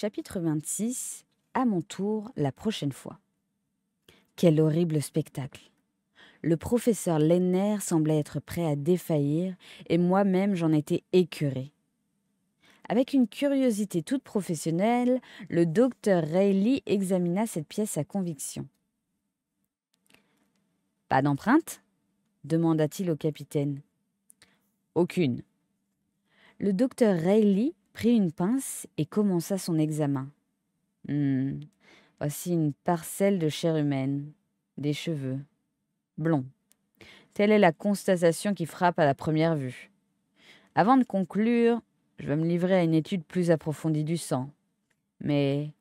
Chapitre 26 À mon tour la prochaine fois. Quel horrible spectacle Le professeur Lenner semblait être prêt à défaillir et moi-même j'en étais écœuré. Avec une curiosité toute professionnelle, le docteur Rayleigh examina cette pièce à conviction. Pas d'empreinte demanda-t-il au capitaine. Aucune. Le docteur Reilly prit une pince et commença son examen. Hmm. voici une parcelle de chair humaine, des cheveux, blond. » Telle est la constatation qui frappe à la première vue. Avant de conclure, je vais me livrer à une étude plus approfondie du sang. Mais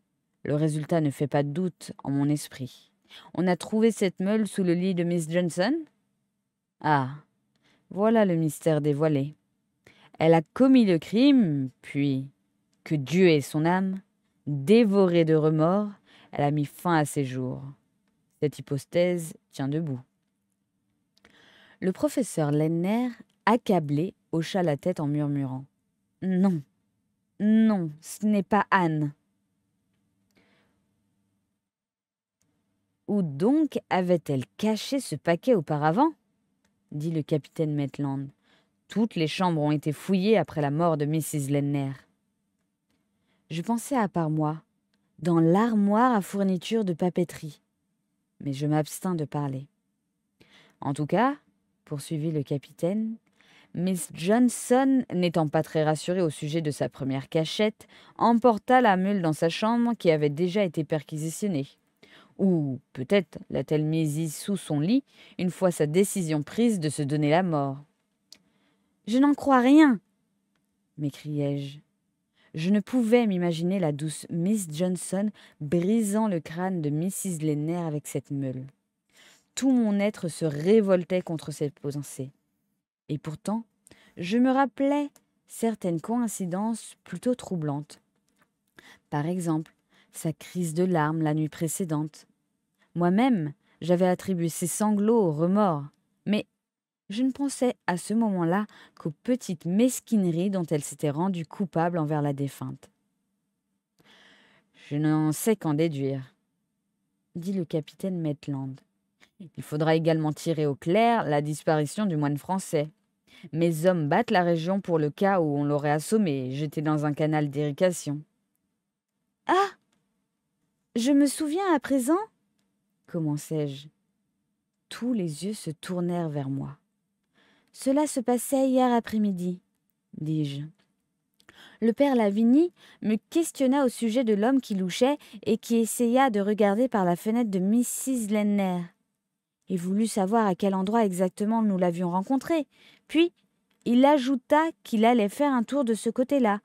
le résultat ne fait pas de doute en mon esprit. On a trouvé cette meule sous le lit de Miss Johnson Ah, voilà le mystère dévoilé. Elle a commis le crime, puis, que Dieu ait son âme, dévorée de remords, elle a mis fin à ses jours. Cette hypothèse tient debout. Le professeur Lenner, accablé, hocha la tête en murmurant. Non, non, ce n'est pas Anne. Où donc avait-elle caché ce paquet auparavant dit le capitaine Maitland. Toutes les chambres ont été fouillées après la mort de Mrs. Lenner. Je pensais à part moi, dans l'armoire à fourniture de papeterie. Mais je m'abstins de parler. En tout cas, poursuivit le capitaine, Miss Johnson, n'étant pas très rassurée au sujet de sa première cachette, emporta la mule dans sa chambre qui avait déjà été perquisitionnée. Ou peut-être l'a-t-elle mise sous son lit une fois sa décision prise de se donner la mort. Je n'en crois rien m'écriai-je. Je ne pouvais m'imaginer la douce Miss Johnson brisant le crâne de Mrs. Lenner avec cette meule. Tout mon être se révoltait contre cette pensée. Et pourtant, je me rappelais certaines coïncidences plutôt troublantes. Par exemple, sa crise de larmes la nuit précédente. Moi-même, j'avais attribué ses sanglots au remords, mais je ne pensais à ce moment-là qu'aux petites mesquineries dont elle s'était rendue coupable envers la défunte. Je n'en sais qu'en déduire, dit le capitaine Maitland. Il faudra également tirer au clair la disparition du moine français. Mes hommes battent la région pour le cas où on l'aurait assommé et jeté dans un canal d'irrigation. Ah Je me souviens à présent commençai-je. Tous les yeux se tournèrent vers moi. Cela se passait hier après-midi, dis-je. Le père Lavigny me questionna au sujet de l'homme qui louchait et qui essaya de regarder par la fenêtre de Mrs. Lenner. Il voulut savoir à quel endroit exactement nous l'avions rencontré. Puis, il ajouta qu'il allait faire un tour de ce côté-là,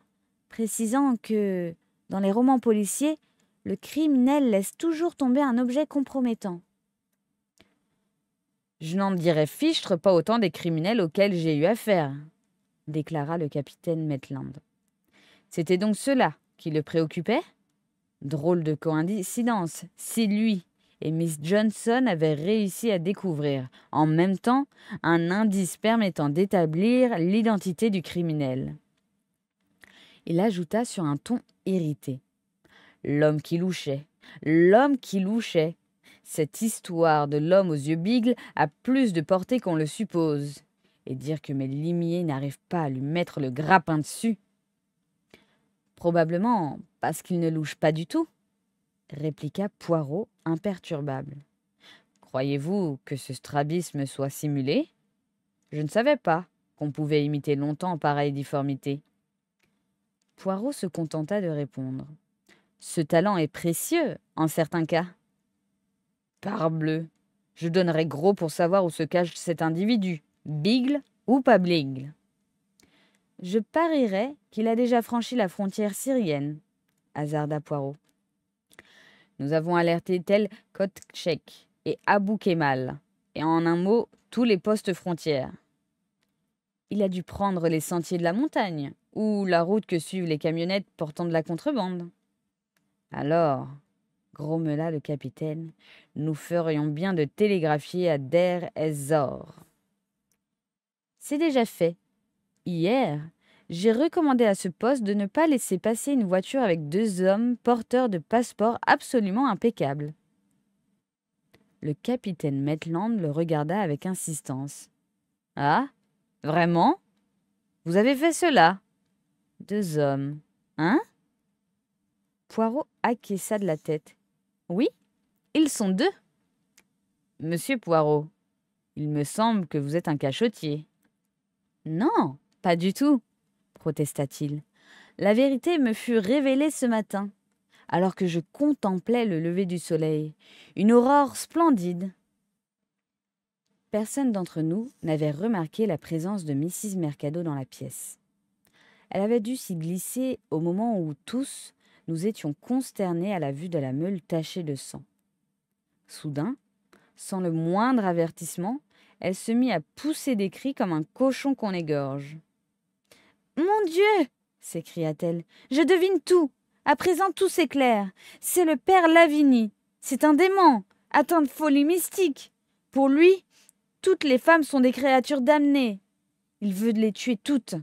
précisant que, dans les romans policiers, le criminel laisse toujours tomber un objet compromettant. Je n'en dirais fichtre pas autant des criminels auxquels j'ai eu affaire, déclara le capitaine Maitland. C'était donc cela qui le préoccupait Drôle de coïncidence, si lui et Miss Johnson avaient réussi à découvrir, en même temps, un indice permettant d'établir l'identité du criminel. Il ajouta sur un ton irrité. L'homme qui louchait, l'homme qui louchait, cette histoire de l'homme aux yeux bigles a plus de portée qu'on le suppose. Et dire que mes limiers n'arrivent pas à lui mettre le grappin dessus. Probablement parce qu'il ne louche pas du tout, répliqua Poirot imperturbable. Croyez-vous que ce strabisme soit simulé Je ne savais pas qu'on pouvait imiter longtemps pareille difformité. Poirot se contenta de répondre. Ce talent est précieux en certains cas. Parbleu, je donnerais gros pour savoir où se cache cet individu, bigle ou pas bigle. Je parierais qu'il a déjà franchi la frontière syrienne, hasarda Poirot. Nous avons alerté tel Kotchek et Abou Kemal, et en un mot, tous les postes frontières. Il a dû prendre les sentiers de la montagne, ou la route que suivent les camionnettes portant de la contrebande. Alors, grommela le capitaine. Nous ferions bien de télégraphier à Der Ezor. C'est déjà fait. Hier, j'ai recommandé à ce poste de ne pas laisser passer une voiture avec deux hommes porteurs de passeports absolument impeccables. Le capitaine Maitland le regarda avec insistance. Ah Vraiment Vous avez fait cela Deux hommes. Hein Poirot acquiesça de la tête. Oui, ils sont deux. Monsieur Poirot, il me semble que vous êtes un cachotier. Non, pas du tout, protesta-t-il. La vérité me fut révélée ce matin, alors que je contemplais le lever du soleil, une aurore splendide. Personne d'entre nous n'avait remarqué la présence de Mrs. Mercado dans la pièce. Elle avait dû s'y glisser au moment où tous, nous étions consternés à la vue de la meule tachée de sang. Soudain, sans le moindre avertissement, elle se mit à pousser des cris comme un cochon qu'on égorge. Mon Dieu s'écria-t-elle, je devine tout. À présent tout s'éclaire. C'est le père Lavigny C'est un démon, atteint de folie mystique. Pour lui, toutes les femmes sont des créatures damnées. Il veut les tuer toutes.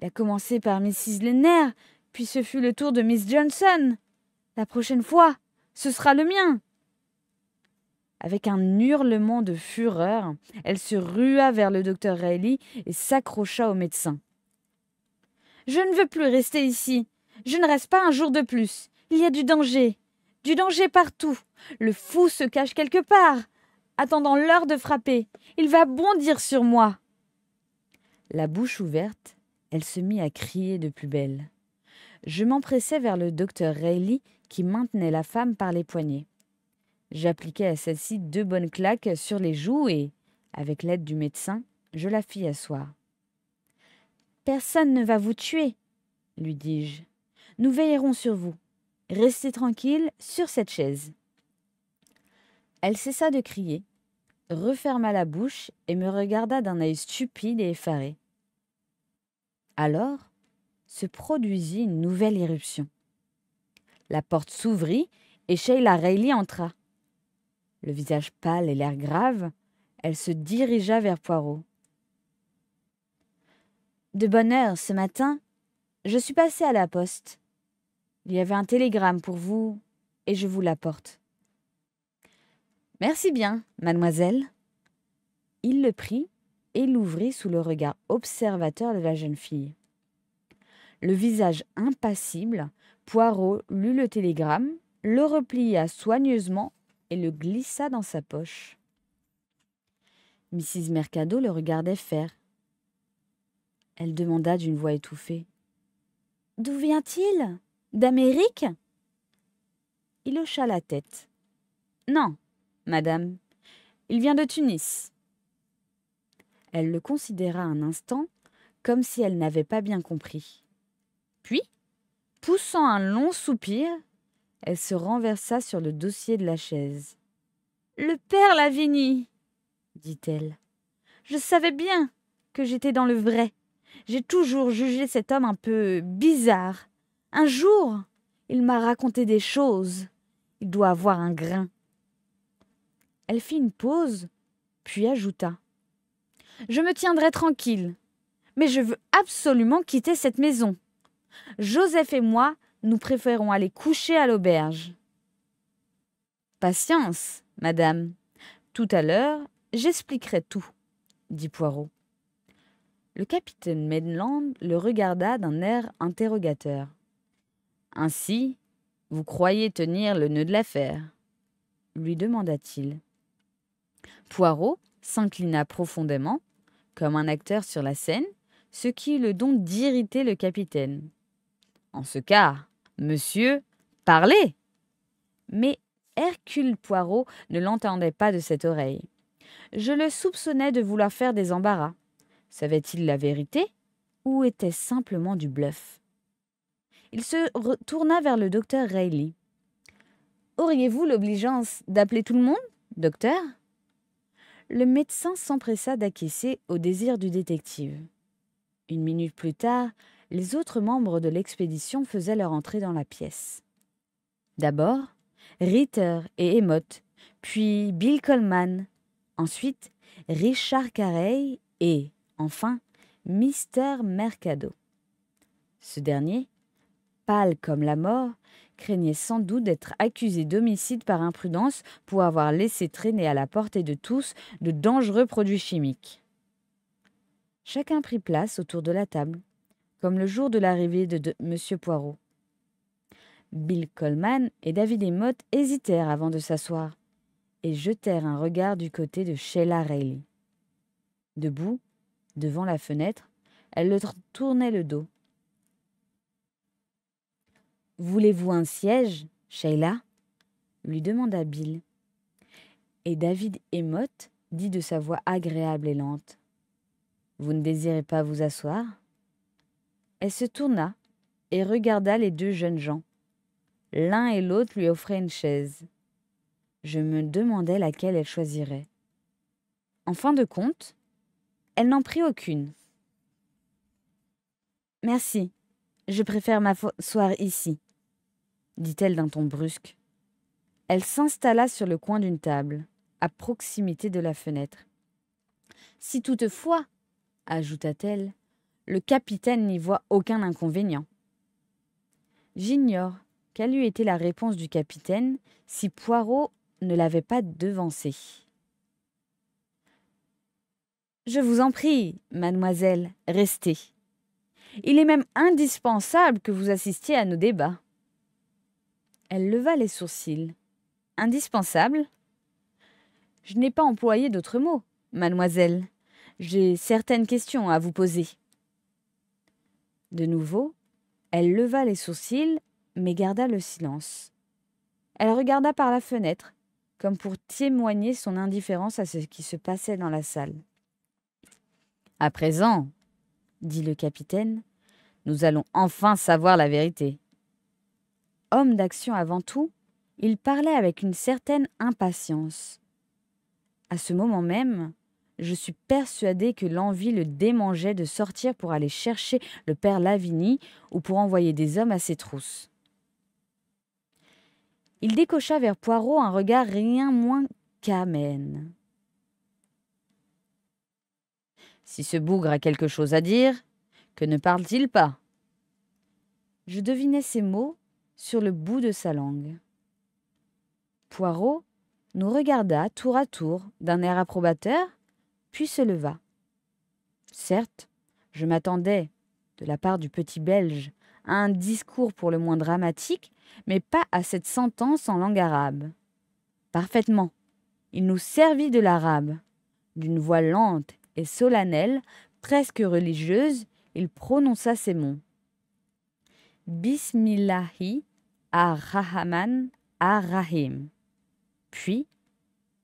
Il a commencé par Mrs. Lenner, puis ce fut le tour de Miss Johnson. La prochaine fois, ce sera le mien. Avec un hurlement de fureur, elle se rua vers le docteur Riley et s'accrocha au médecin. Je ne veux plus rester ici. Je ne reste pas un jour de plus. Il y a du danger. Du danger partout. Le fou se cache quelque part, attendant l'heure de frapper. Il va bondir sur moi. La bouche ouverte, elle se mit à crier de plus belle. Je m'empressai vers le docteur Rayleigh qui maintenait la femme par les poignets. J'appliquai à celle-ci deux bonnes claques sur les joues et, avec l'aide du médecin, je la fis asseoir. Personne ne va vous tuer, lui dis-je. Nous veillerons sur vous. Restez tranquille sur cette chaise. Elle cessa de crier, referma la bouche et me regarda d'un œil stupide et effaré. Alors, se produisit une nouvelle éruption. La porte s'ouvrit et Sheila Reilly entra. Le visage pâle et l'air grave, elle se dirigea vers Poirot. De bonne heure, ce matin, je suis passée à la poste. Il y avait un télégramme pour vous et je vous l'apporte. Merci bien, mademoiselle. Il le prit et l'ouvrit sous le regard observateur de la jeune fille. Le visage impassible, Poirot lut le télégramme, le replia soigneusement et le glissa dans sa poche. Mrs. Mercado le regardait faire. Elle demanda d'une voix étouffée. D'où vient-il D'Amérique Il hocha la tête. Non, madame, il vient de Tunis. Elle le considéra un instant, comme si elle n'avait pas bien compris. Puis, poussant un long soupir, elle se renversa sur le dossier de la chaise. Le père Lavigny dit-elle. Je savais bien que j'étais dans le vrai. J'ai toujours jugé cet homme un peu bizarre. Un jour, il m'a raconté des choses. Il doit avoir un grain. Elle fit une pause, puis ajouta. Je me tiendrai tranquille, mais je veux absolument quitter cette maison. Joseph et moi, nous préférons aller coucher à l'auberge. Patience, madame. Tout à l'heure, j'expliquerai tout, dit Poirot. Le capitaine Maitland le regarda d'un air interrogateur. Ainsi, vous croyez tenir le nœud de l'affaire lui demanda-t-il. Poirot s'inclina profondément, comme un acteur sur la scène, ce qui eut le don d'irriter le capitaine. En ce cas, monsieur, parlez Mais Hercule Poirot ne l'entendait pas de cette oreille. Je le soupçonnais de vouloir faire des embarras. Savait-il la vérité ou était ce simplement du bluff Il se retourna vers le docteur Rayleigh. Auriez-vous l'obligeance d'appeler tout le monde, docteur Le médecin s'empressa d'acquiescer au désir du détective. Une minute plus tard, les autres membres de l'expédition faisaient leur entrée dans la pièce. D'abord, Ritter et Emmott, puis Bill Coleman, ensuite Richard Carey et, enfin, Mister Mercado. Ce dernier, pâle comme la mort, craignait sans doute d'être accusé d'homicide par imprudence pour avoir laissé traîner à la portée de tous de dangereux produits chimiques. Chacun prit place autour de la table, comme le jour de l'arrivée de, Monsieur M. Poirot. Bill Coleman et David Emmott hésitèrent avant de s'asseoir et jetèrent un regard du côté de Sheila Rayleigh. Debout, devant la fenêtre, elle leur tournait le dos. Voulez-vous un siège, Sheila lui demanda Bill. Et David Emott dit de sa voix agréable et lente Vous ne désirez pas vous asseoir elle se tourna et regarda les deux jeunes gens. L'un et l'autre lui offraient une chaise. Je me demandais laquelle elle choisirait. En fin de compte, elle n'en prit aucune. Merci, je préfère m'asseoir ici, dit-elle d'un ton brusque. Elle s'installa sur le coin d'une table, à proximité de la fenêtre. Si toutefois, ajouta-t-elle, le capitaine n'y voit aucun inconvénient. J'ignore quelle eût été la réponse du capitaine si Poirot ne l'avait pas devancé. Je vous en prie, mademoiselle, restez. Il est même indispensable que vous assistiez à nos débats. Elle leva les sourcils. Indispensable Je n'ai pas employé d'autres mots, mademoiselle. J'ai certaines questions à vous poser. De nouveau, elle leva les sourcils, mais garda le silence. Elle regarda par la fenêtre, comme pour témoigner son indifférence à ce qui se passait dans la salle. À présent, dit le capitaine, nous allons enfin savoir la vérité. Homme d'action avant tout, il parlait avec une certaine impatience. À ce moment même, je suis persuadée que l'envie le démangeait de sortir pour aller chercher le père Lavigny ou pour envoyer des hommes à ses trousses. Il décocha vers Poirot un regard rien moins qu'amène. Si ce bougre a quelque chose à dire, que ne parle-t-il pas Je devinais ces mots sur le bout de sa langue. Poirot nous regarda tour à tour d'un air approbateur puis se leva. Certes, je m'attendais, de la part du petit Belge, à un discours pour le moins dramatique, mais pas à cette sentence en langue arabe. Parfaitement. Il nous servit de l'arabe. D'une voix lente et solennelle, presque religieuse, il prononça ces mots. Bismillahi ar-Rahman ar-Rahim. Puis,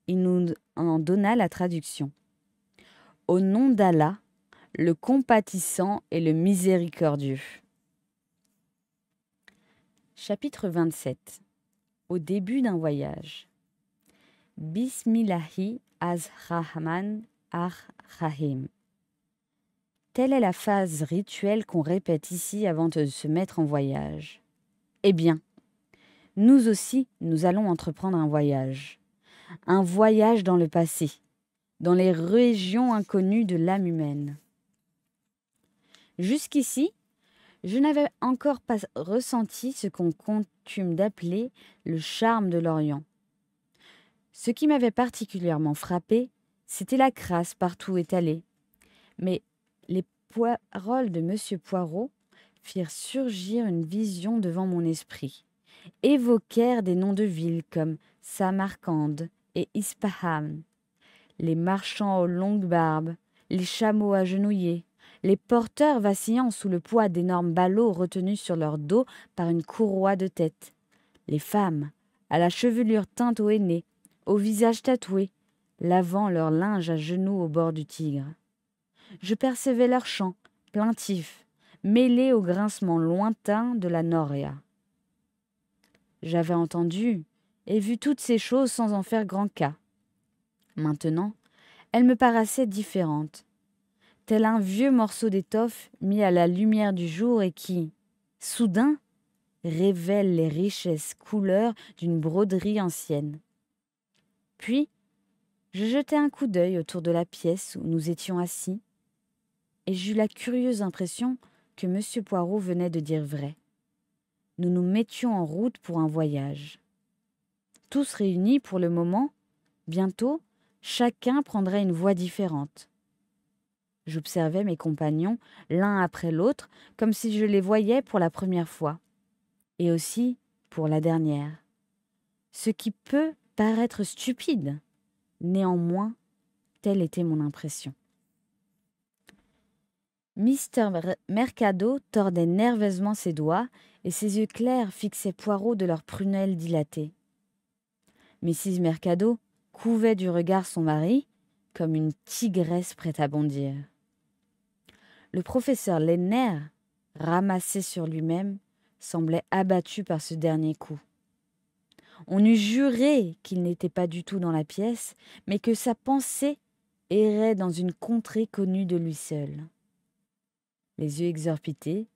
il nous en donna la traduction au nom d'Allah, le compatissant et le miséricordieux. Chapitre 27 Au début d'un voyage Bismillahi az-Rahman ar-Rahim Telle est la phase rituelle qu'on répète ici avant de se mettre en voyage. Eh bien, nous aussi, nous allons entreprendre un voyage. Un voyage dans le passé, dans les régions inconnues de l'âme humaine. Jusqu'ici, je n'avais encore pas ressenti ce qu'on coutume d'appeler le charme de l'Orient. Ce qui m'avait particulièrement frappé, c'était la crasse partout étalée. Mais les paroles de M. Poirot firent surgir une vision devant mon esprit, évoquèrent des noms de villes comme Samarcande et Ispahan, les marchands aux longues barbes, les chameaux agenouillés, les porteurs vacillant sous le poids d'énormes ballots retenus sur leur dos par une courroie de tête, les femmes, à la chevelure teinte au henné, au visage tatoué, lavant leur linge à genoux au bord du Tigre. Je percevais leur chant, plaintif, mêlé au grincement lointain de la noria. J'avais entendu et vu toutes ces choses sans en faire grand cas. Maintenant, elle me paraissait différente, tel un vieux morceau d'étoffe mis à la lumière du jour et qui, soudain, révèle les richesses couleurs d'une broderie ancienne. Puis, je jetai un coup d'œil autour de la pièce où nous étions assis, et j'eus la curieuse impression que M. Poirot venait de dire vrai. Nous nous mettions en route pour un voyage. Tous réunis pour le moment, bientôt, chacun prendrait une voie différente. J'observais mes compagnons, l'un après l'autre, comme si je les voyais pour la première fois, et aussi pour la dernière. Ce qui peut paraître stupide, néanmoins, telle était mon impression. Mister Mercado tordait nerveusement ses doigts et ses yeux clairs fixaient poireaux de leurs prunelles dilatées. Mrs. Mercado couvait du regard son mari comme une tigresse prête à bondir. Le professeur Lenner, ramassé sur lui-même, semblait abattu par ce dernier coup. On eût juré qu'il n'était pas du tout dans la pièce, mais que sa pensée errait dans une contrée connue de lui seul. Les yeux exorbités,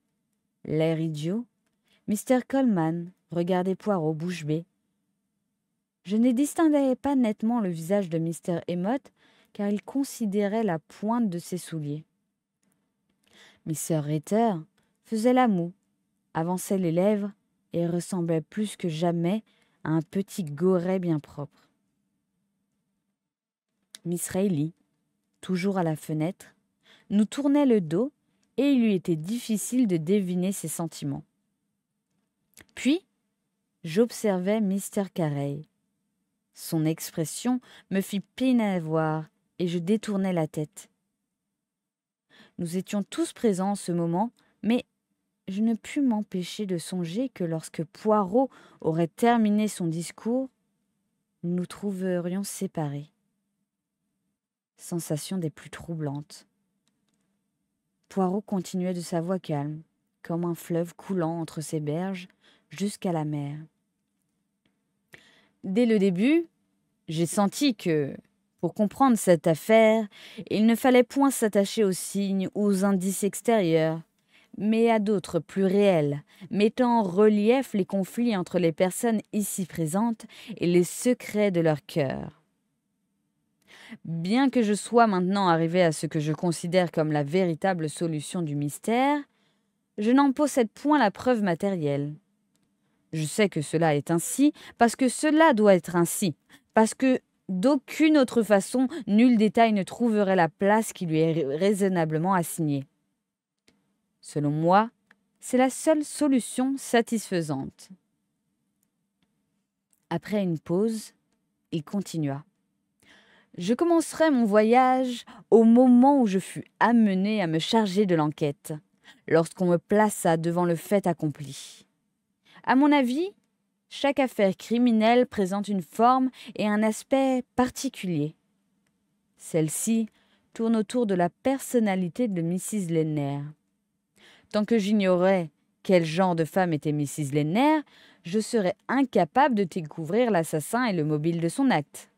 l'air idiot, Mr. Coleman regardait Poireau bouche bée, je ne distinguais pas nettement le visage de Mr. Emmott, car il considérait la pointe de ses souliers. Mr. Ritter faisait la moue, avançait les lèvres et ressemblait plus que jamais à un petit goret bien propre. Miss Rayleigh, toujours à la fenêtre, nous tournait le dos et il lui était difficile de deviner ses sentiments. Puis, j'observais Mr. Carey, son expression me fit peine à voir, et je détournai la tête. Nous étions tous présents en ce moment, mais je ne pus m'empêcher de songer que lorsque Poirot aurait terminé son discours, nous nous trouverions séparés. Sensation des plus troublantes. Poirot continuait de sa voix calme, comme un fleuve coulant entre ses berges jusqu'à la mer. Dès le début, j'ai senti que, pour comprendre cette affaire, il ne fallait point s'attacher aux signes ou aux indices extérieurs, mais à d'autres plus réels, mettant en relief les conflits entre les personnes ici présentes et les secrets de leur cœur. Bien que je sois maintenant arrivé à ce que je considère comme la véritable solution du mystère, je n'en possède point la preuve matérielle. Je sais que cela est ainsi, parce que cela doit être ainsi, parce que d'aucune autre façon, nul détail ne trouverait la place qui lui est raisonnablement assignée. Selon moi, c'est la seule solution satisfaisante. Après une pause, il continua. Je commencerai mon voyage au moment où je fus amené à me charger de l'enquête, lorsqu'on me plaça devant le fait accompli. À mon avis, chaque affaire criminelle présente une forme et un aspect particulier. Celle-ci tourne autour de la personnalité de Mrs. Lenner. Tant que j'ignorais quel genre de femme était Mrs. Lenner, je serais incapable de découvrir l'assassin et le mobile de son acte.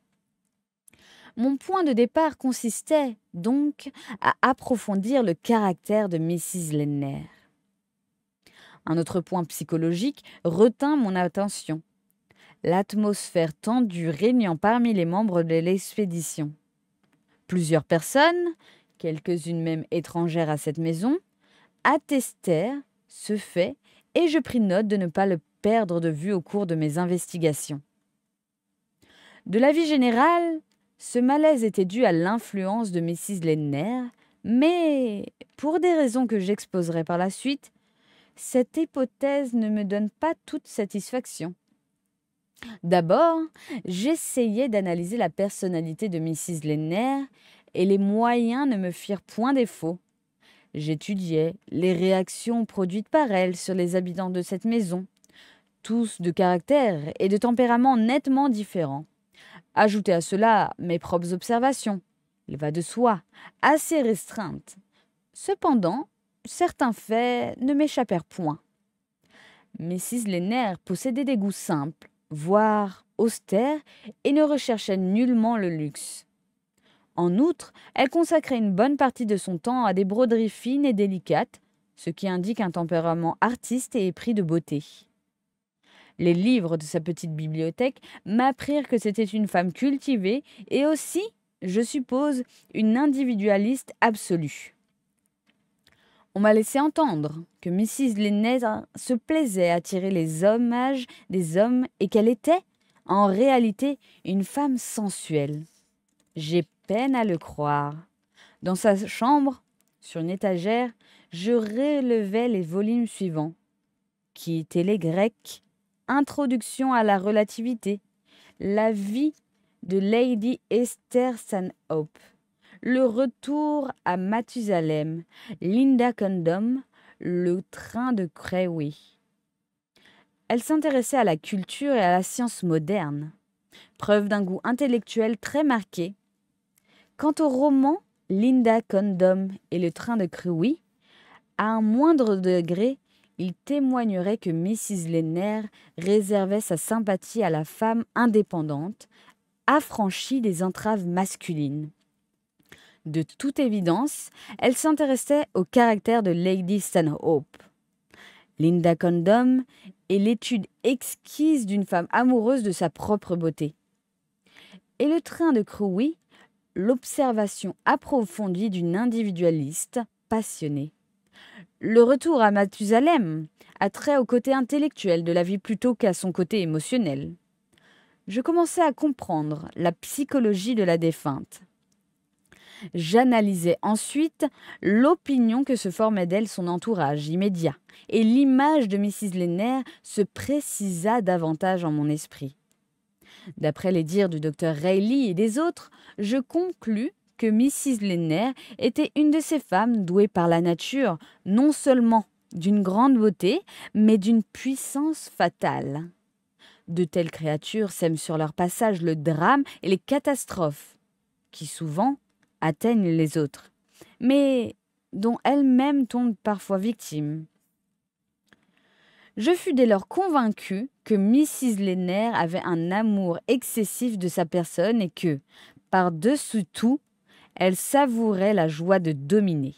Mon point de départ consistait donc à approfondir le caractère de Mrs. Lenner un autre point psychologique retint mon attention. L'atmosphère tendue régnant parmi les membres de l'expédition. Plusieurs personnes, quelques-unes même étrangères à cette maison, attestèrent ce fait et je pris note de ne pas le perdre de vue au cours de mes investigations. De la vie générale, ce malaise était dû à l'influence de Mrs. Lenner, mais, pour des raisons que j'exposerai par la suite, cette hypothèse ne me donne pas toute satisfaction. D'abord, j'essayais d'analyser la personnalité de Mrs. Lenner et les moyens ne me firent point défaut. J'étudiais les réactions produites par elle sur les habitants de cette maison, tous de caractère et de tempérament nettement différents. Ajoutez à cela mes propres observations, il va de soi, assez restreintes. Cependant, certains faits ne m'échappèrent point. Mrs. Lenner possédait des goûts simples, voire austères, et ne recherchait nullement le luxe. En outre, elle consacrait une bonne partie de son temps à des broderies fines et délicates, ce qui indique un tempérament artiste et épris de beauté. Les livres de sa petite bibliothèque m'apprirent que c'était une femme cultivée et aussi, je suppose, une individualiste absolue. On m'a laissé entendre que Mrs. Linnaeus se plaisait à tirer les hommages des hommes et qu'elle était, en réalité, une femme sensuelle. J'ai peine à le croire. Dans sa chambre, sur une étagère, je relevais les volumes suivants, qui étaient les Grecs, Introduction à la relativité, La vie de Lady Esther Stanhope, le retour à Mathusalem, Linda Condom, le train de Crewe. Elle s'intéressait à la culture et à la science moderne, preuve d'un goût intellectuel très marqué. Quant au roman Linda Condom et le train de Crewe, à un moindre degré, il témoignerait que Mrs. Lenner réservait sa sympathie à la femme indépendante, affranchie des entraves masculines. De toute évidence, elle s'intéressait au caractère de Lady Stanhope. Linda Condom est l'étude exquise d'une femme amoureuse de sa propre beauté. Et le train de Crewe, l'observation approfondie d'une individualiste passionnée. Le retour à Mathusalem a trait au côté intellectuel de la vie plutôt qu'à son côté émotionnel. Je commençais à comprendre la psychologie de la défunte. J'analysais ensuite l'opinion que se formait d'elle son entourage immédiat, et l'image de Mrs. Lenner se précisa davantage en mon esprit. D'après les dires du docteur Rayleigh et des autres, je conclus que Mrs. Lenner était une de ces femmes douées par la nature, non seulement d'une grande beauté, mais d'une puissance fatale. De telles créatures sèment sur leur passage le drame et les catastrophes, qui souvent atteignent les autres, mais dont elles-mêmes tombent parfois victimes. Je fus dès lors convaincu que Mrs. Lenner avait un amour excessif de sa personne et que, par-dessus tout, elle savourait la joie de dominer.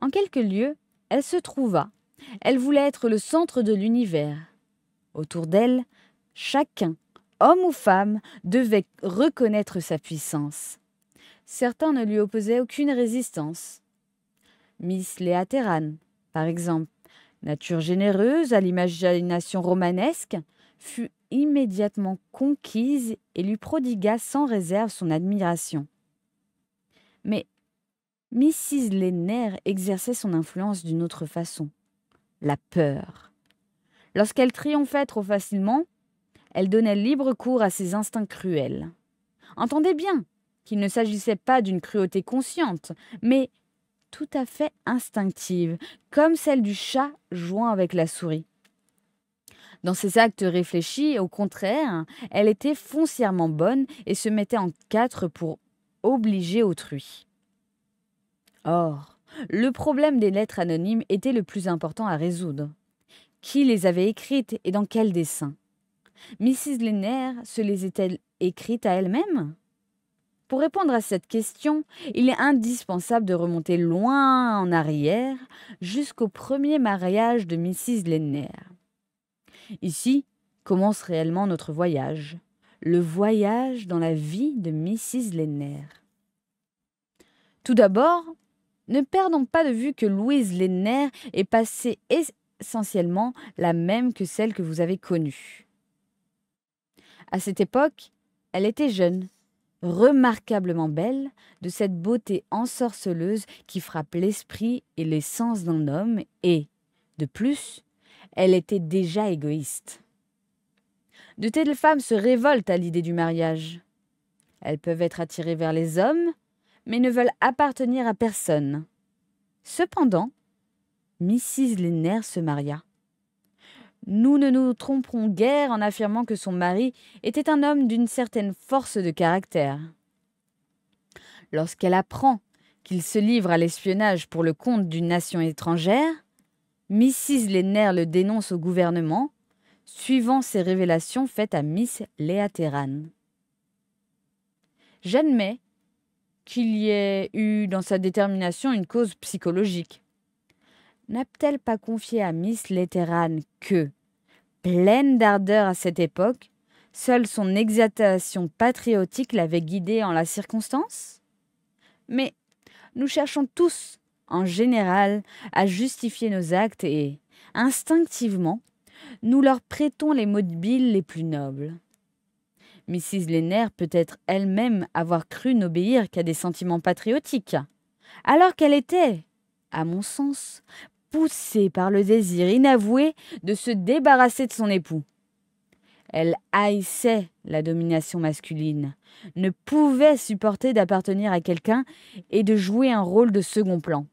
En quelques lieux, elle se trouva. Elle voulait être le centre de l'univers. Autour d'elle, chacun, homme ou femme, devait reconnaître sa puissance certains ne lui opposaient aucune résistance. Miss Léa par exemple, nature généreuse à l'imagination romanesque, fut immédiatement conquise et lui prodigua sans réserve son admiration. Mais Mrs. Lenner exerçait son influence d'une autre façon, la peur. Lorsqu'elle triomphait trop facilement, elle donnait libre cours à ses instincts cruels. Entendez bien, qu'il ne s'agissait pas d'une cruauté consciente, mais tout à fait instinctive, comme celle du chat jouant avec la souris. Dans ses actes réfléchis, au contraire, elle était foncièrement bonne et se mettait en quatre pour obliger autrui. Or, le problème des lettres anonymes était le plus important à résoudre. Qui les avait écrites et dans quel dessin Mrs. Lenner se les était écrites à elle-même pour répondre à cette question, il est indispensable de remonter loin en arrière jusqu'au premier mariage de Mrs. Lenner. Ici commence réellement notre voyage, le voyage dans la vie de Mrs. Lenner. Tout d'abord, ne perdons pas de vue que Louise Lenner est passée essentiellement la même que celle que vous avez connue. À cette époque, elle était jeune, remarquablement belle, de cette beauté ensorceleuse qui frappe l'esprit et les sens d'un homme, et, de plus, elle était déjà égoïste. De telles femmes se révoltent à l'idée du mariage. Elles peuvent être attirées vers les hommes, mais ne veulent appartenir à personne. Cependant, Mrs. Lenner se maria. Nous ne nous tromperons guère en affirmant que son mari était un homme d'une certaine force de caractère. Lorsqu'elle apprend qu'il se livre à l'espionnage pour le compte d'une nation étrangère, Mrs. Lenner le dénonce au gouvernement, suivant ses révélations faites à Miss Léa Terran. J'admets qu'il y ait eu dans sa détermination une cause psychologique. N'a-t-elle pas confié à Miss Letteran que, pleine d'ardeur à cette époque, seule son exaltation patriotique l'avait guidée en la circonstance Mais nous cherchons tous, en général, à justifier nos actes et, instinctivement, nous leur prêtons les mots de billes les plus nobles. Mrs. Lenner peut être elle-même avoir cru n'obéir qu'à des sentiments patriotiques, alors qu'elle était, à mon sens, poussée par le désir inavoué de se débarrasser de son époux. Elle haïssait la domination masculine, ne pouvait supporter d'appartenir à quelqu'un et de jouer un rôle de second plan.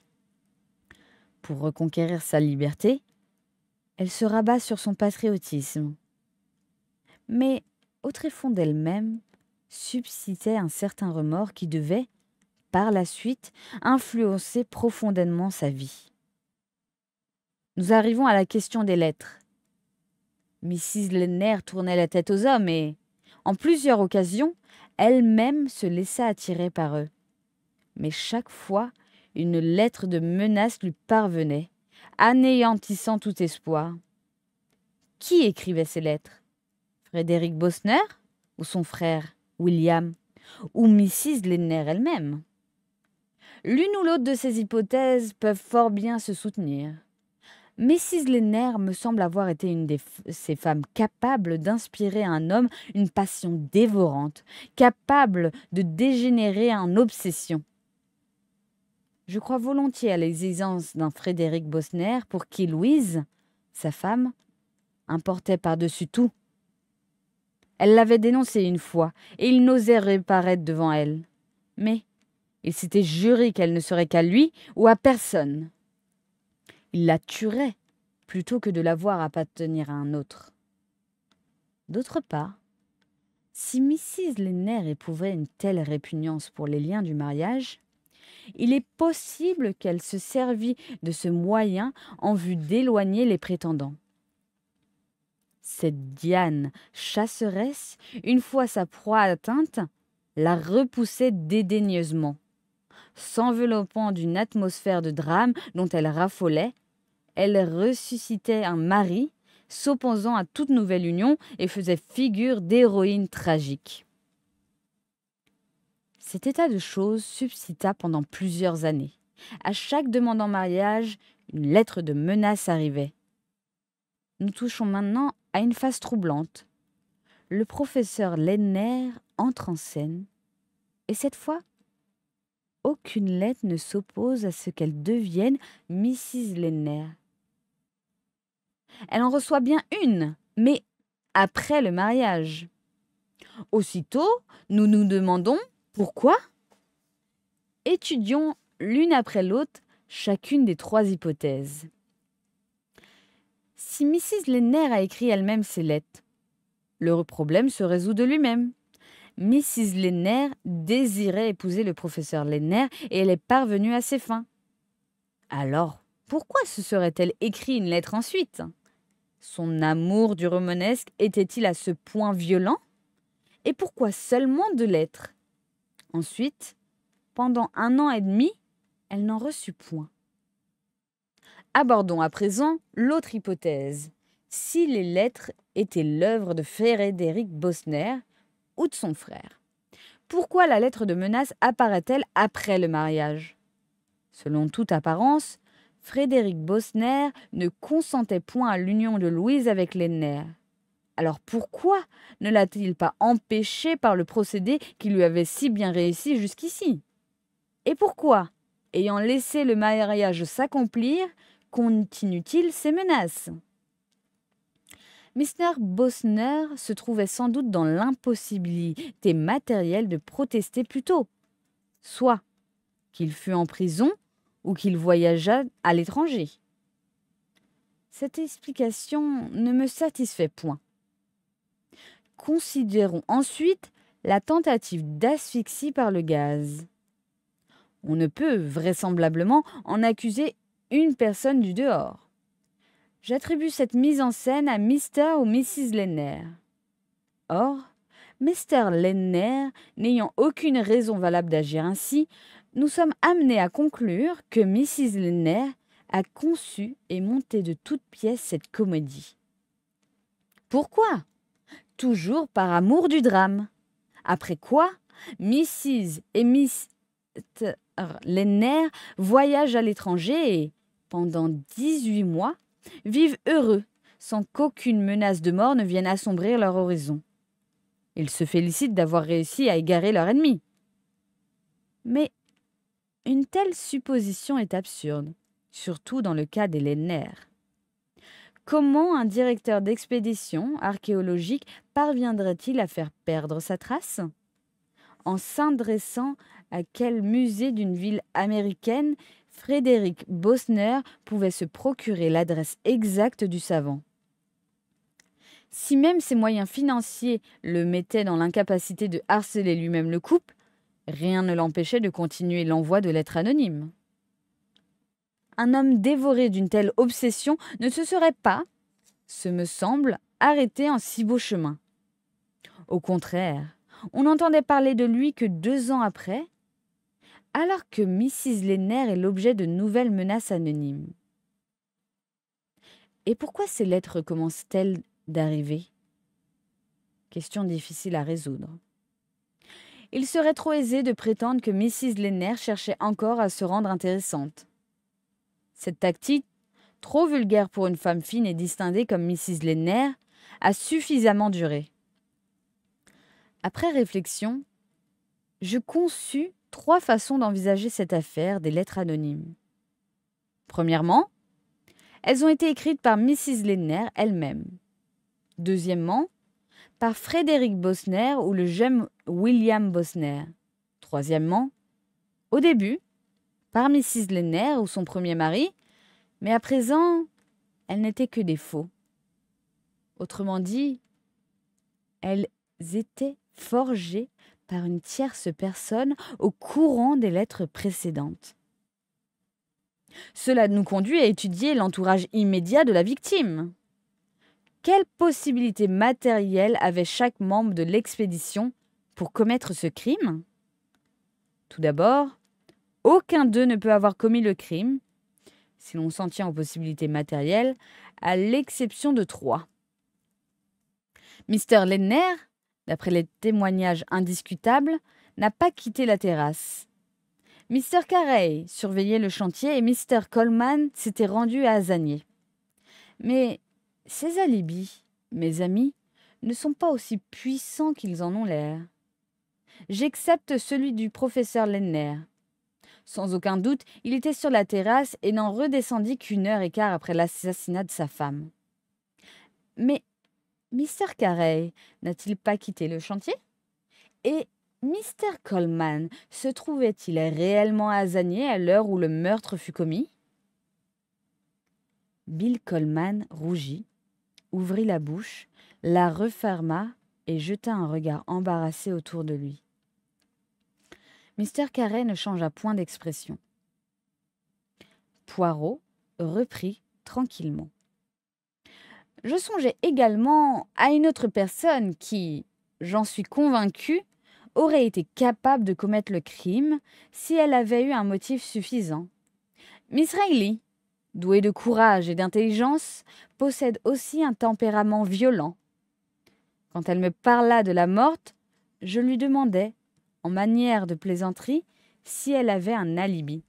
Pour reconquérir sa liberté, elle se rabat sur son patriotisme. Mais au tréfonds d'elle-même subsistait un certain remords qui devait, par la suite, influencer profondément sa vie. Nous arrivons à la question des lettres. Mrs. Lenner tournait la tête aux hommes et, en plusieurs occasions, elle-même se laissa attirer par eux. Mais chaque fois, une lettre de menace lui parvenait, anéantissant tout espoir. Qui écrivait ces lettres Frédéric Bosner ou son frère William ou Mrs. Lenner elle-même L'une ou l'autre de ces hypothèses peuvent fort bien se soutenir. Mrs. Lenner me semble avoir été une de ces femmes capables d'inspirer à un homme une passion dévorante, capable de dégénérer en obsession. Je crois volontiers à l'existence d'un Frédéric Bosner pour qui Louise, sa femme, importait par-dessus tout. Elle l'avait dénoncé une fois, et il n'osait reparaître devant elle. Mais il s'était juré qu'elle ne serait qu'à lui ou à personne. Il la tuerait plutôt que de la voir appartenir à un autre. D'autre part, si Mrs. Lenner éprouvait une telle répugnance pour les liens du mariage, il est possible qu'elle se servît de ce moyen en vue d'éloigner les prétendants. Cette Diane chasseresse, une fois sa proie atteinte, la repoussait dédaigneusement. S'enveloppant d'une atmosphère de drame dont elle raffolait, elle ressuscitait un mari, s'opposant à toute nouvelle union et faisait figure d'héroïne tragique. Cet état de choses subsista pendant plusieurs années. À chaque demande en mariage, une lettre de menace arrivait. Nous touchons maintenant à une phase troublante. Le professeur Lenner entre en scène, et cette fois, aucune lettre ne s'oppose à ce qu'elle devienne Mrs. Lenner. Elle en reçoit bien une, mais après le mariage. Aussitôt, nous nous demandons pourquoi Étudions l'une après l'autre chacune des trois hypothèses. Si Mrs. Lenner a écrit elle-même ses lettres, le problème se résout de lui-même. Mrs. Lenner désirait épouser le professeur Lenner et elle est parvenue à ses fins. Alors, pourquoi se serait-elle écrit une lettre ensuite son amour du romanesque était-il à ce point violent Et pourquoi seulement de lettres Ensuite, pendant un an et demi, elle n'en reçut point. Abordons à présent l'autre hypothèse. Si les lettres étaient l'œuvre de Frédéric Bosner ou de son frère, pourquoi la lettre de menace apparaît-elle après le mariage Selon toute apparence, Frédéric Bosner ne consentait point à l'union de Louise avec Lenner. Alors pourquoi ne l'a-t-il pas empêché par le procédé qui lui avait si bien réussi jusqu'ici Et pourquoi, ayant laissé le mariage s'accomplir, continue-t-il ses menaces Mr. Bosner se trouvait sans doute dans l'impossibilité matérielle de protester plus tôt. Soit qu'il fût en prison, ou qu'il voyagea à l'étranger. Cette explication ne me satisfait point. Considérons ensuite la tentative d'asphyxie par le gaz. On ne peut vraisemblablement en accuser une personne du dehors. J'attribue cette mise en scène à Mr. ou Mrs. Lenner. Or, Mr. Lenner, n'ayant aucune raison valable d'agir ainsi, nous sommes amenés à conclure que Mrs. Lenner a conçu et monté de toutes pièces cette comédie. Pourquoi Toujours par amour du drame. Après quoi, Mrs. et Miss Lenner voyagent à l'étranger et, pendant 18 mois, vivent heureux, sans qu'aucune menace de mort ne vienne assombrir leur horizon. Ils se félicitent d'avoir réussi à égarer leur ennemi. Mais une telle supposition est absurde, surtout dans le cas des Nair. Comment un directeur d'expédition archéologique parviendrait-il à faire perdre sa trace En s'adressant à quel musée d'une ville américaine Frédéric Bosner pouvait se procurer l'adresse exacte du savant Si même ses moyens financiers le mettaient dans l'incapacité de harceler lui-même le couple, Rien ne l'empêchait de continuer l'envoi de lettres anonymes. Un homme dévoré d'une telle obsession ne se serait pas, ce me semble, arrêté en si beau chemin. Au contraire, on n'entendait parler de lui que deux ans après, alors que Mrs. Lenner est l'objet de nouvelles menaces anonymes. Et pourquoi ces lettres commencent-elles d'arriver Question difficile à résoudre il serait trop aisé de prétendre que Mrs. Lenner cherchait encore à se rendre intéressante. Cette tactique, trop vulgaire pour une femme fine et distinguée comme Mrs. Lenner, a suffisamment duré. Après réflexion, je conçus trois façons d'envisager cette affaire des lettres anonymes. Premièrement, elles ont été écrites par Mrs. Lenner elle-même. Deuxièmement, par Frédéric Bosner ou le jeune William Bosner. Troisièmement, au début, par Mrs. Lenner ou son premier mari, mais à présent, elles n'étaient que des faux. Autrement dit, elles étaient forgées par une tierce personne au courant des lettres précédentes. Cela nous conduit à étudier l'entourage immédiat de la victime quelles possibilités matérielles avait chaque membre de l'expédition pour commettre ce crime Tout d'abord, aucun d'eux ne peut avoir commis le crime, si l'on s'en tient aux possibilités matérielles, à l'exception de trois. Mr. lenner d'après les témoignages indiscutables, n'a pas quitté la terrasse. Mr. Carey surveillait le chantier et Mr. Coleman s'était rendu à Azanier. Mais ces alibis, mes amis, ne sont pas aussi puissants qu'ils en ont l'air. J'excepte celui du professeur Lenner. Sans aucun doute, il était sur la terrasse et n'en redescendit qu'une heure et quart après l'assassinat de sa femme. Mais Mr. Carey n'a-t-il pas quitté le chantier Et Mr. Coleman se trouvait-il réellement hasanier à l'heure où le meurtre fut commis Bill Coleman rougit ouvrit la bouche, la referma et jeta un regard embarrassé autour de lui. Mr. Carré ne changea point d'expression. Poirot reprit tranquillement. Je songeais également à une autre personne qui, j'en suis convaincu, aurait été capable de commettre le crime si elle avait eu un motif suffisant. Miss Rayleigh. Douée de courage et d'intelligence, possède aussi un tempérament violent. Quand elle me parla de la morte, je lui demandais, en manière de plaisanterie, si elle avait un alibi.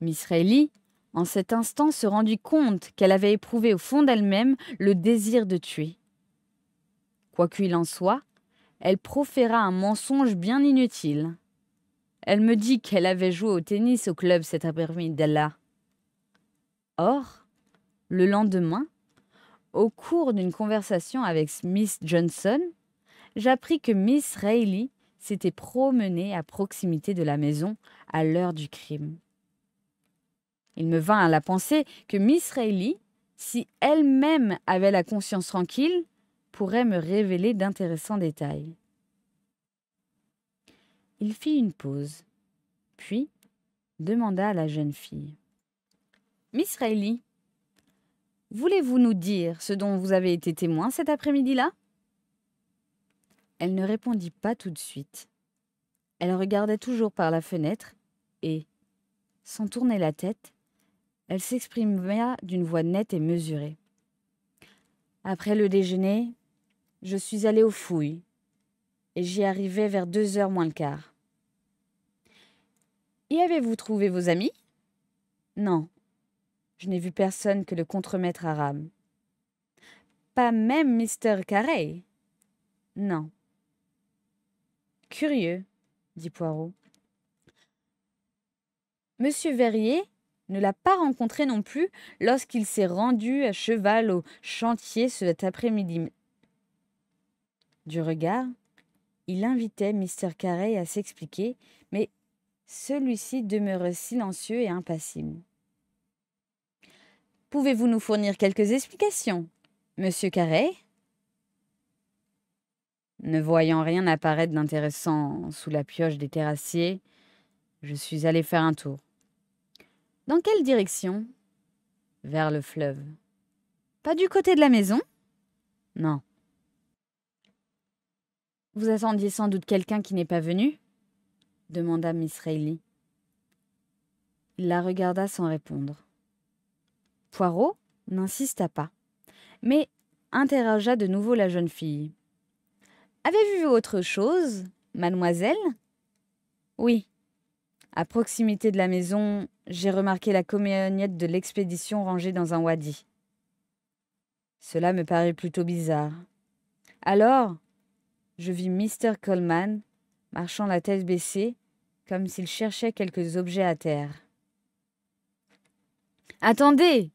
Miss Rayleigh, en cet instant, se rendit compte qu'elle avait éprouvé au fond d'elle-même le désir de tuer. Quoi qu'il en soit, elle proféra un mensonge bien inutile. Elle me dit qu'elle avait joué au tennis au club cet après-midi-là. Or, le lendemain, au cours d'une conversation avec Miss Johnson, j'appris que Miss Rayleigh s'était promenée à proximité de la maison à l'heure du crime. Il me vint à la pensée que Miss Rayleigh, si elle-même avait la conscience tranquille, pourrait me révéler d'intéressants détails. Il fit une pause, puis demanda à la jeune fille. Miss Riley, voulez-vous nous dire ce dont vous avez été témoin cet après-midi-là Elle ne répondit pas tout de suite. Elle regardait toujours par la fenêtre et, sans tourner la tête, elle s'exprima d'une voix nette et mesurée. Après le déjeuner, je suis allée aux fouilles et j'y arrivais vers deux heures moins le quart. Y avez-vous trouvé vos amis Non, je n'ai vu personne que le contremaître Aram. Pas même Mr. Carey. Non. Curieux, dit Poirot. Monsieur Verrier ne l'a pas rencontré non plus lorsqu'il s'est rendu à cheval au chantier cet après-midi. Du regard, il invitait Mr. Carey à s'expliquer, mais celui-ci demeura silencieux et impassible. Pouvez-vous nous fournir quelques explications, monsieur Carré Ne voyant rien apparaître d'intéressant sous la pioche des terrassiers, je suis allé faire un tour. Dans quelle direction Vers le fleuve. Pas du côté de la maison Non. Vous attendiez sans doute quelqu'un qui n'est pas venu demanda Miss Rayleigh. Il la regarda sans répondre. Poirot n'insista pas, mais interrogea de nouveau la jeune fille. Avez-vous vu autre chose, mademoiselle Oui. À proximité de la maison, j'ai remarqué la camionnette de l'expédition rangée dans un wadi. Cela me parut plutôt bizarre. Alors, je vis Mr. Coleman marchant la tête baissée, comme s'il cherchait quelques objets à terre. Attendez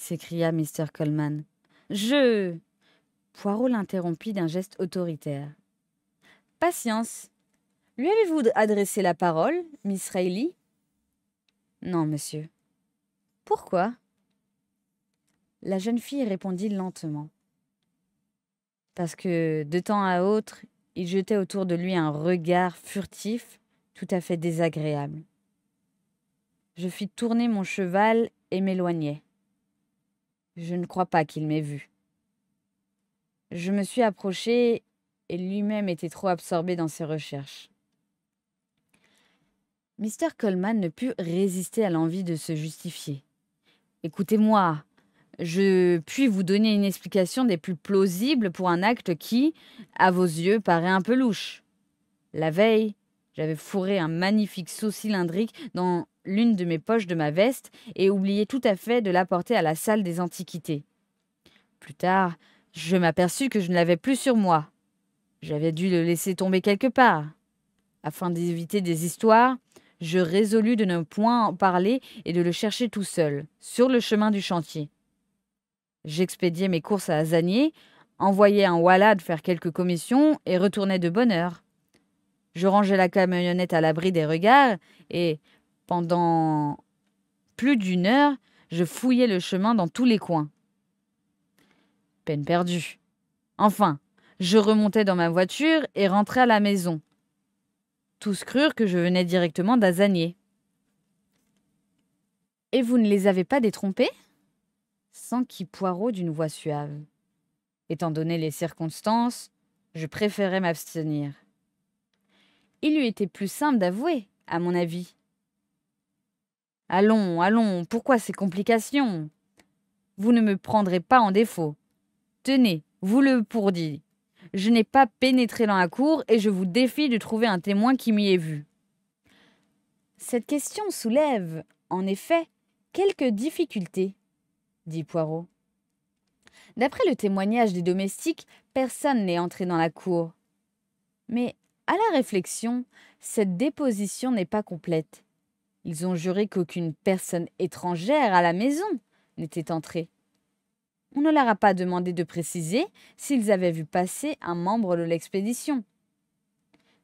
s'écria Mr. Coleman. Je. Poirot l'interrompit d'un geste autoritaire. Patience. Lui avez-vous adressé la parole, Miss Riley Non, monsieur. Pourquoi La jeune fille répondit lentement. Parce que, de temps à autre, il jetait autour de lui un regard furtif, tout à fait désagréable. Je fis tourner mon cheval et m'éloignai. Je ne crois pas qu'il m'ait vu. » Je me suis approchée et lui-même était trop absorbé dans ses recherches. Mr. Coleman ne put résister à l'envie de se justifier. Écoutez-moi, je puis vous donner une explication des plus plausibles pour un acte qui, à vos yeux, paraît un peu louche. La veille, j'avais fourré un magnifique seau cylindrique dans l'une de mes poches de ma veste et oublié tout à fait de l'apporter à la salle des antiquités. Plus tard, je m'aperçus que je ne l'avais plus sur moi. J'avais dû le laisser tomber quelque part. Afin d'éviter des histoires, je résolus de ne point en parler et de le chercher tout seul, sur le chemin du chantier. J'expédiais mes courses à Azanier, envoyai un Wallade faire quelques commissions et retournai de bonne heure. Je rangeai la camionnette à l'abri des regards et, pendant plus d'une heure, je fouillais le chemin dans tous les coins. Peine perdue. Enfin, je remontais dans ma voiture et rentrais à la maison. Tous crurent que je venais directement d'Azanier. Et vous ne les avez pas détrompés Sans qui poireau d'une voix suave. Étant donné les circonstances, je préférais m'abstenir. Il eût été plus simple d'avouer, à mon avis, Allons, allons, pourquoi ces complications Vous ne me prendrez pas en défaut. Tenez, vous le pourdis. Je n'ai pas pénétré dans la cour et je vous défie de trouver un témoin qui m'y ait vu. Cette question soulève, en effet, quelques difficultés, dit Poirot. D'après le témoignage des domestiques, personne n'est entré dans la cour. Mais à la réflexion, cette déposition n'est pas complète. Ils ont juré qu'aucune personne étrangère à la maison n'était entrée. On ne leur a pas demandé de préciser s'ils avaient vu passer un membre de l'expédition.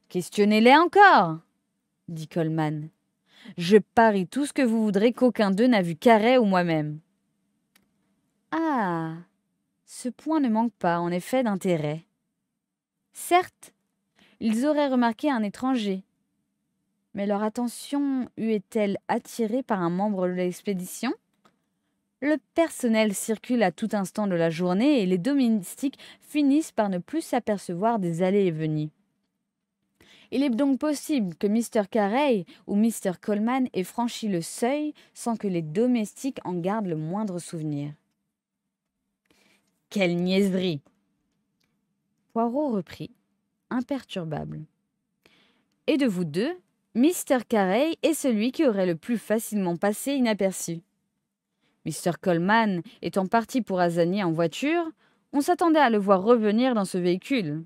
Questionnez-les encore, dit Coleman. Je parie tout ce que vous voudrez qu'aucun d'eux n'a vu Carré ou moi-même. Ah, ce point ne manque pas en effet d'intérêt. Certes, ils auraient remarqué un étranger, mais leur attention eût elle attirée par un membre de l'expédition Le personnel circule à tout instant de la journée et les domestiques finissent par ne plus s'apercevoir des allées et venues. Il est donc possible que Mr. Carey ou Mr. Coleman aient franchi le seuil sans que les domestiques en gardent le moindre souvenir. Quelle niaiserie Poirot reprit, imperturbable. Et de vous deux, Mr. Carey est celui qui aurait le plus facilement passé inaperçu. Mr. Coleman étant parti pour Azania en voiture, on s'attendait à le voir revenir dans ce véhicule.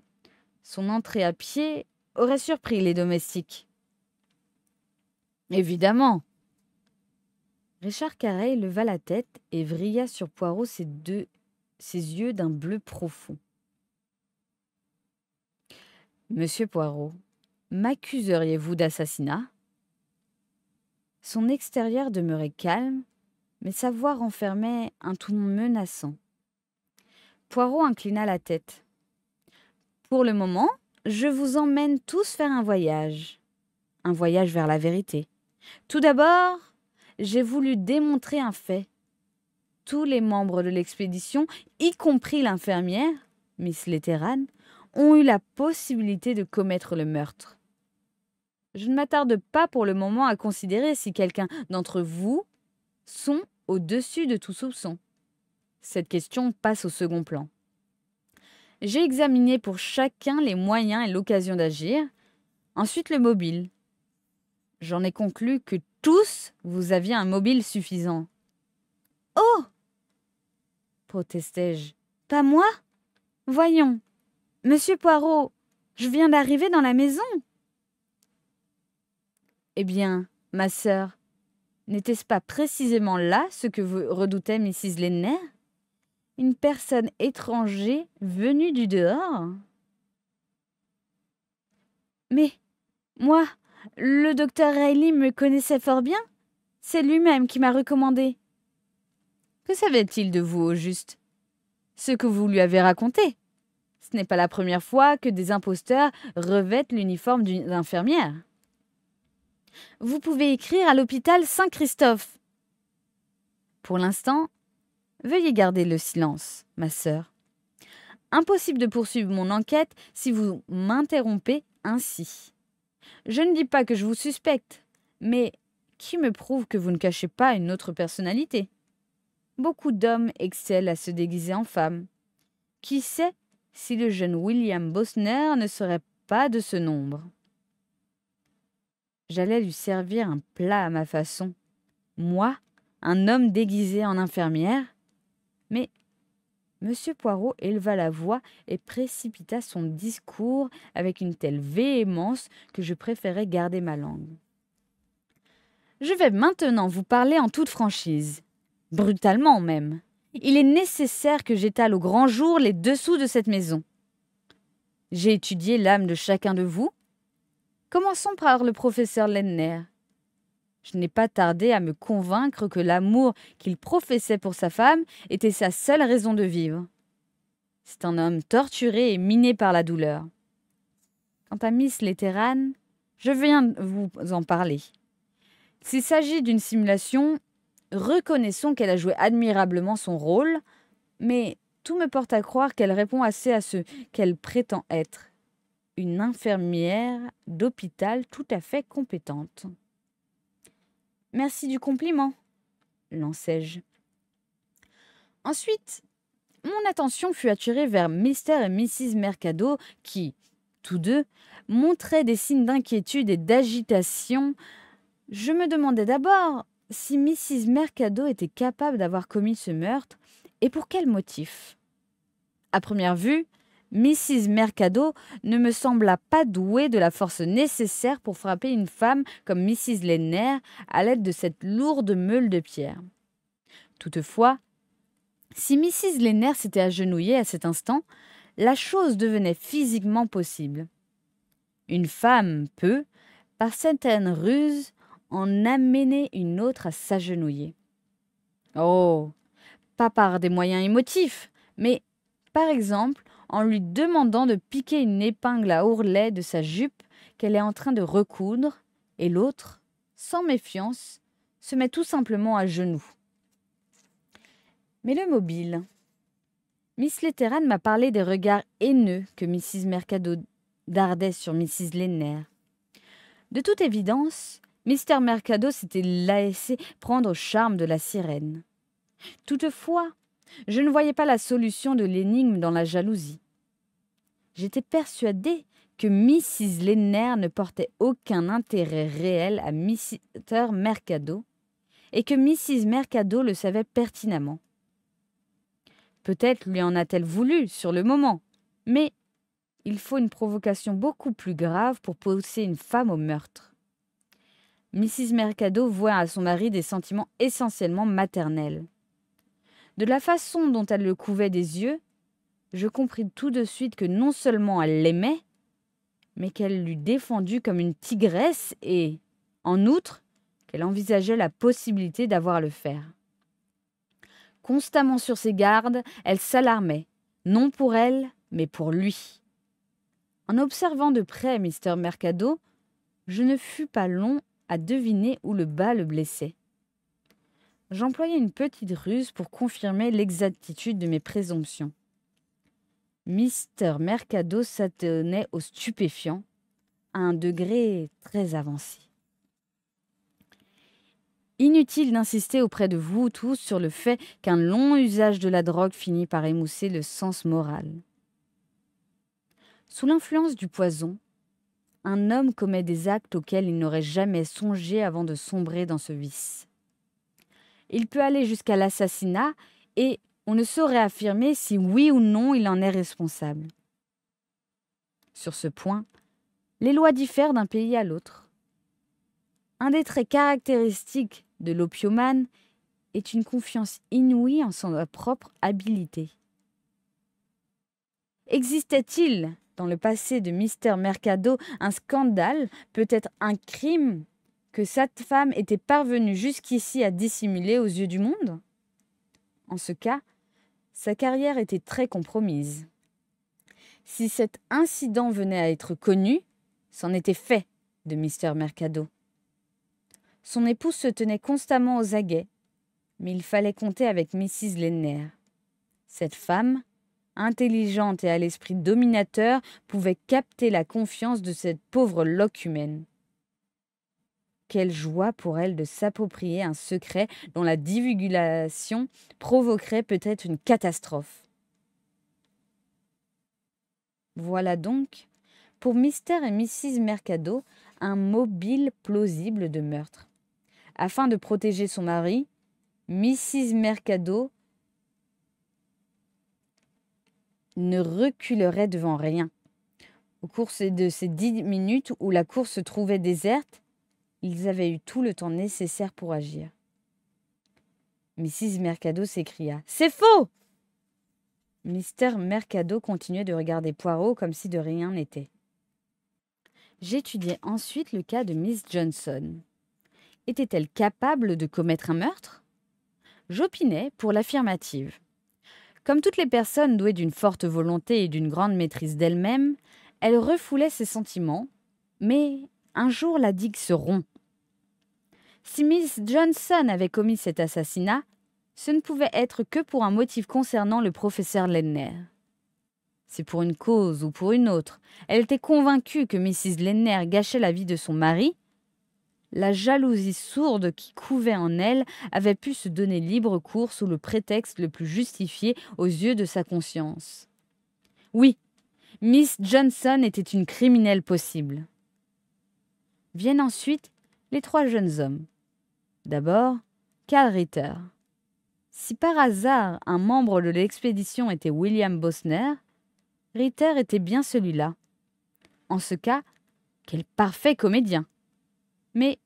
Son entrée à pied aurait surpris les domestiques. Évidemment. Richard Carey leva la tête et vrilla sur Poirot ses, deux, ses yeux d'un bleu profond. Monsieur Poirot, M'accuseriez-vous d'assassinat Son extérieur demeurait calme, mais sa voix renfermait un ton menaçant. Poirot inclina la tête. Pour le moment, je vous emmène tous faire un voyage. Un voyage vers la vérité. Tout d'abord, j'ai voulu démontrer un fait. Tous les membres de l'expédition, y compris l'infirmière, Miss Letteran, ont eu la possibilité de commettre le meurtre. Je ne m'attarde pas pour le moment à considérer si quelqu'un d'entre vous sont au-dessus de tout soupçon. Cette question passe au second plan. J'ai examiné pour chacun les moyens et l'occasion d'agir, ensuite le mobile. J'en ai conclu que tous vous aviez un mobile suffisant. Oh protestai-je. Pas moi Voyons. Monsieur Poirot, je viens d'arriver dans la maison. Eh bien, ma sœur, n'était-ce pas précisément là ce que vous redoutait Mrs. Lenner Une personne étrangère venue du dehors Mais, moi, le docteur Riley me connaissait fort bien. C'est lui-même qui m'a recommandé. Que savait-il de vous au juste Ce que vous lui avez raconté. Ce n'est pas la première fois que des imposteurs revêtent l'uniforme d'une infirmière. Vous pouvez écrire à l'hôpital Saint-Christophe. Pour l'instant, veuillez garder le silence, ma sœur. Impossible de poursuivre mon enquête si vous m'interrompez ainsi. Je ne dis pas que je vous suspecte, mais qui me prouve que vous ne cachez pas une autre personnalité Beaucoup d'hommes excellent à se déguiser en femme. Qui sait si le jeune William Bosner ne serait pas de ce nombre J'allais lui servir un plat à ma façon. Moi, un homme déguisé en infirmière Mais Monsieur Poirot éleva la voix et précipita son discours avec une telle véhémence que je préférais garder ma langue. Je vais maintenant vous parler en toute franchise, brutalement même. Il est nécessaire que j'étale au grand jour les dessous de cette maison. J'ai étudié l'âme de chacun de vous, Commençons par le professeur Lenner. Je n'ai pas tardé à me convaincre que l'amour qu'il professait pour sa femme était sa seule raison de vivre. C'est un homme torturé et miné par la douleur. Quant à Miss Letteran, je viens vous en parler. S'il s'agit d'une simulation, reconnaissons qu'elle a joué admirablement son rôle, mais tout me porte à croire qu'elle répond assez à ce qu'elle prétend être une infirmière d'hôpital tout à fait compétente. Merci du compliment, lançai-je. Ensuite, mon attention fut attirée vers Mr. et Mrs. Mercado qui, tous deux, montraient des signes d'inquiétude et d'agitation. Je me demandais d'abord si Mrs. Mercado était capable d'avoir commis ce meurtre et pour quel motif. À première vue, Mrs. Mercado ne me sembla pas douée de la force nécessaire pour frapper une femme comme Mrs. Lenner à l'aide de cette lourde meule de pierre. Toutefois, si Mrs. Lenner s'était agenouillée à cet instant, la chose devenait physiquement possible. Une femme peut, par certaines ruses, en amener une autre à s'agenouiller. Oh, pas par des moyens émotifs, mais par exemple en lui demandant de piquer une épingle à ourlet de sa jupe qu'elle est en train de recoudre, et l'autre, sans méfiance, se met tout simplement à genoux. Mais le mobile. Miss Letteran m'a parlé des regards haineux que Mrs. Mercado dardait sur Mrs. Lenner. De toute évidence, Mr. Mercado s'était laissé prendre au charme de la sirène. Toutefois, je ne voyais pas la solution de l'énigme dans la jalousie. J'étais persuadée que Mrs. Lenner ne portait aucun intérêt réel à Mr. Mercado et que Mrs. Mercado le savait pertinemment. Peut-être lui en a-t-elle voulu sur le moment, mais il faut une provocation beaucoup plus grave pour pousser une femme au meurtre. Mrs. Mercado voit à son mari des sentiments essentiellement maternels. De la façon dont elle le couvait des yeux, je compris tout de suite que non seulement elle l'aimait, mais qu'elle l'eût défendu comme une tigresse et, en outre, qu'elle envisageait la possibilité d'avoir le faire. Constamment sur ses gardes, elle s'alarmait, non pour elle, mais pour lui. En observant de près Mr. Mercado, je ne fus pas long à deviner où le bas le blessait j'employais une petite ruse pour confirmer l'exactitude de mes présomptions. Mister Mercado s'attenait au stupéfiant à un degré très avancé. Inutile d'insister auprès de vous tous sur le fait qu'un long usage de la drogue finit par émousser le sens moral. Sous l'influence du poison, un homme commet des actes auxquels il n'aurait jamais songé avant de sombrer dans ce vice. Il peut aller jusqu'à l'assassinat et on ne saurait affirmer si oui ou non il en est responsable. Sur ce point, les lois diffèrent d'un pays à l'autre. Un des traits caractéristiques de l'opiumane est une confiance inouïe en son propre habilité. Existait-il dans le passé de Mister Mercado un scandale, peut-être un crime que cette femme était parvenue jusqu'ici à dissimuler aux yeux du monde En ce cas, sa carrière était très compromise. Si cet incident venait à être connu, c'en était fait de Mister Mercado. Son épouse se tenait constamment aux aguets, mais il fallait compter avec Mrs. Lenner. Cette femme, intelligente et à l'esprit dominateur, pouvait capter la confiance de cette pauvre loque humaine. Quelle joie pour elle de s'approprier un secret dont la divulgation provoquerait peut-être une catastrophe. Voilà donc, pour Mister et Mrs. Mercado, un mobile plausible de meurtre. Afin de protéger son mari, Mrs. Mercado ne reculerait devant rien. Au cours de ces dix minutes où la cour se trouvait déserte, ils avaient eu tout le temps nécessaire pour agir. Mrs. Mercado s'écria. C'est faux Mr Mercado continuait de regarder Poirot comme si de rien n'était. J'étudiais ensuite le cas de Miss Johnson. Était-elle capable de commettre un meurtre J'opinais pour l'affirmative. Comme toutes les personnes douées d'une forte volonté et d'une grande maîtrise d'elle-même, elle refoulait ses sentiments, mais un jour la digue se rompt. Si Miss Johnson avait commis cet assassinat, ce ne pouvait être que pour un motif concernant le professeur Lenner. Si pour une cause ou pour une autre, elle était convaincue que Mrs. Lenner gâchait la vie de son mari, la jalousie sourde qui couvait en elle avait pu se donner libre cours sous le prétexte le plus justifié aux yeux de sa conscience. Oui, Miss Johnson était une criminelle possible. Viennent ensuite les trois jeunes hommes. D'abord, Karl Ritter. Si par hasard un membre de l'expédition était William Bosner, Ritter était bien celui-là. En ce cas, quel parfait comédien Mais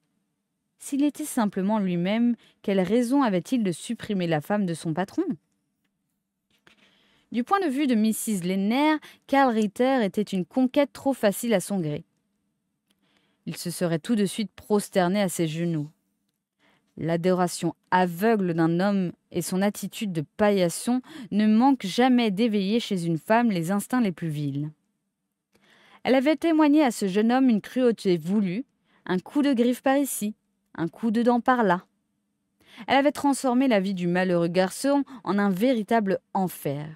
s'il était simplement lui-même, quelle raison avait-il de supprimer la femme de son patron Du point de vue de Mrs. Lenner, Karl Ritter était une conquête trop facile à son gré il se serait tout de suite prosterné à ses genoux. L'adoration aveugle d'un homme et son attitude de paillasson ne manquent jamais d'éveiller chez une femme les instincts les plus vils. Elle avait témoigné à ce jeune homme une cruauté voulue, un coup de griffe par ici, un coup de dent par là. Elle avait transformé la vie du malheureux garçon en un véritable enfer.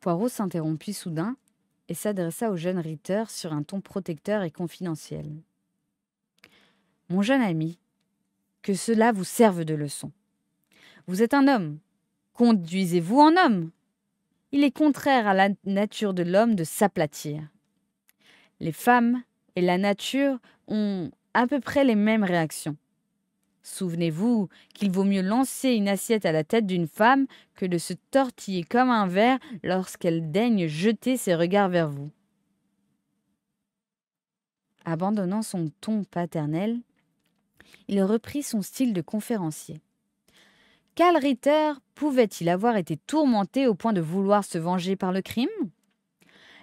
Poirot s'interrompit soudain et s'adressa au jeune Ritter sur un ton protecteur et confidentiel. Mon jeune ami, que cela vous serve de leçon. Vous êtes un homme. Conduisez-vous en homme. Il est contraire à la nature de l'homme de s'aplatir. Les femmes et la nature ont à peu près les mêmes réactions. Souvenez-vous qu'il vaut mieux lancer une assiette à la tête d'une femme que de se tortiller comme un verre lorsqu'elle daigne jeter ses regards vers vous. Abandonnant son ton paternel, il reprit son style de conférencier. Karl Ritter pouvait-il avoir été tourmenté au point de vouloir se venger par le crime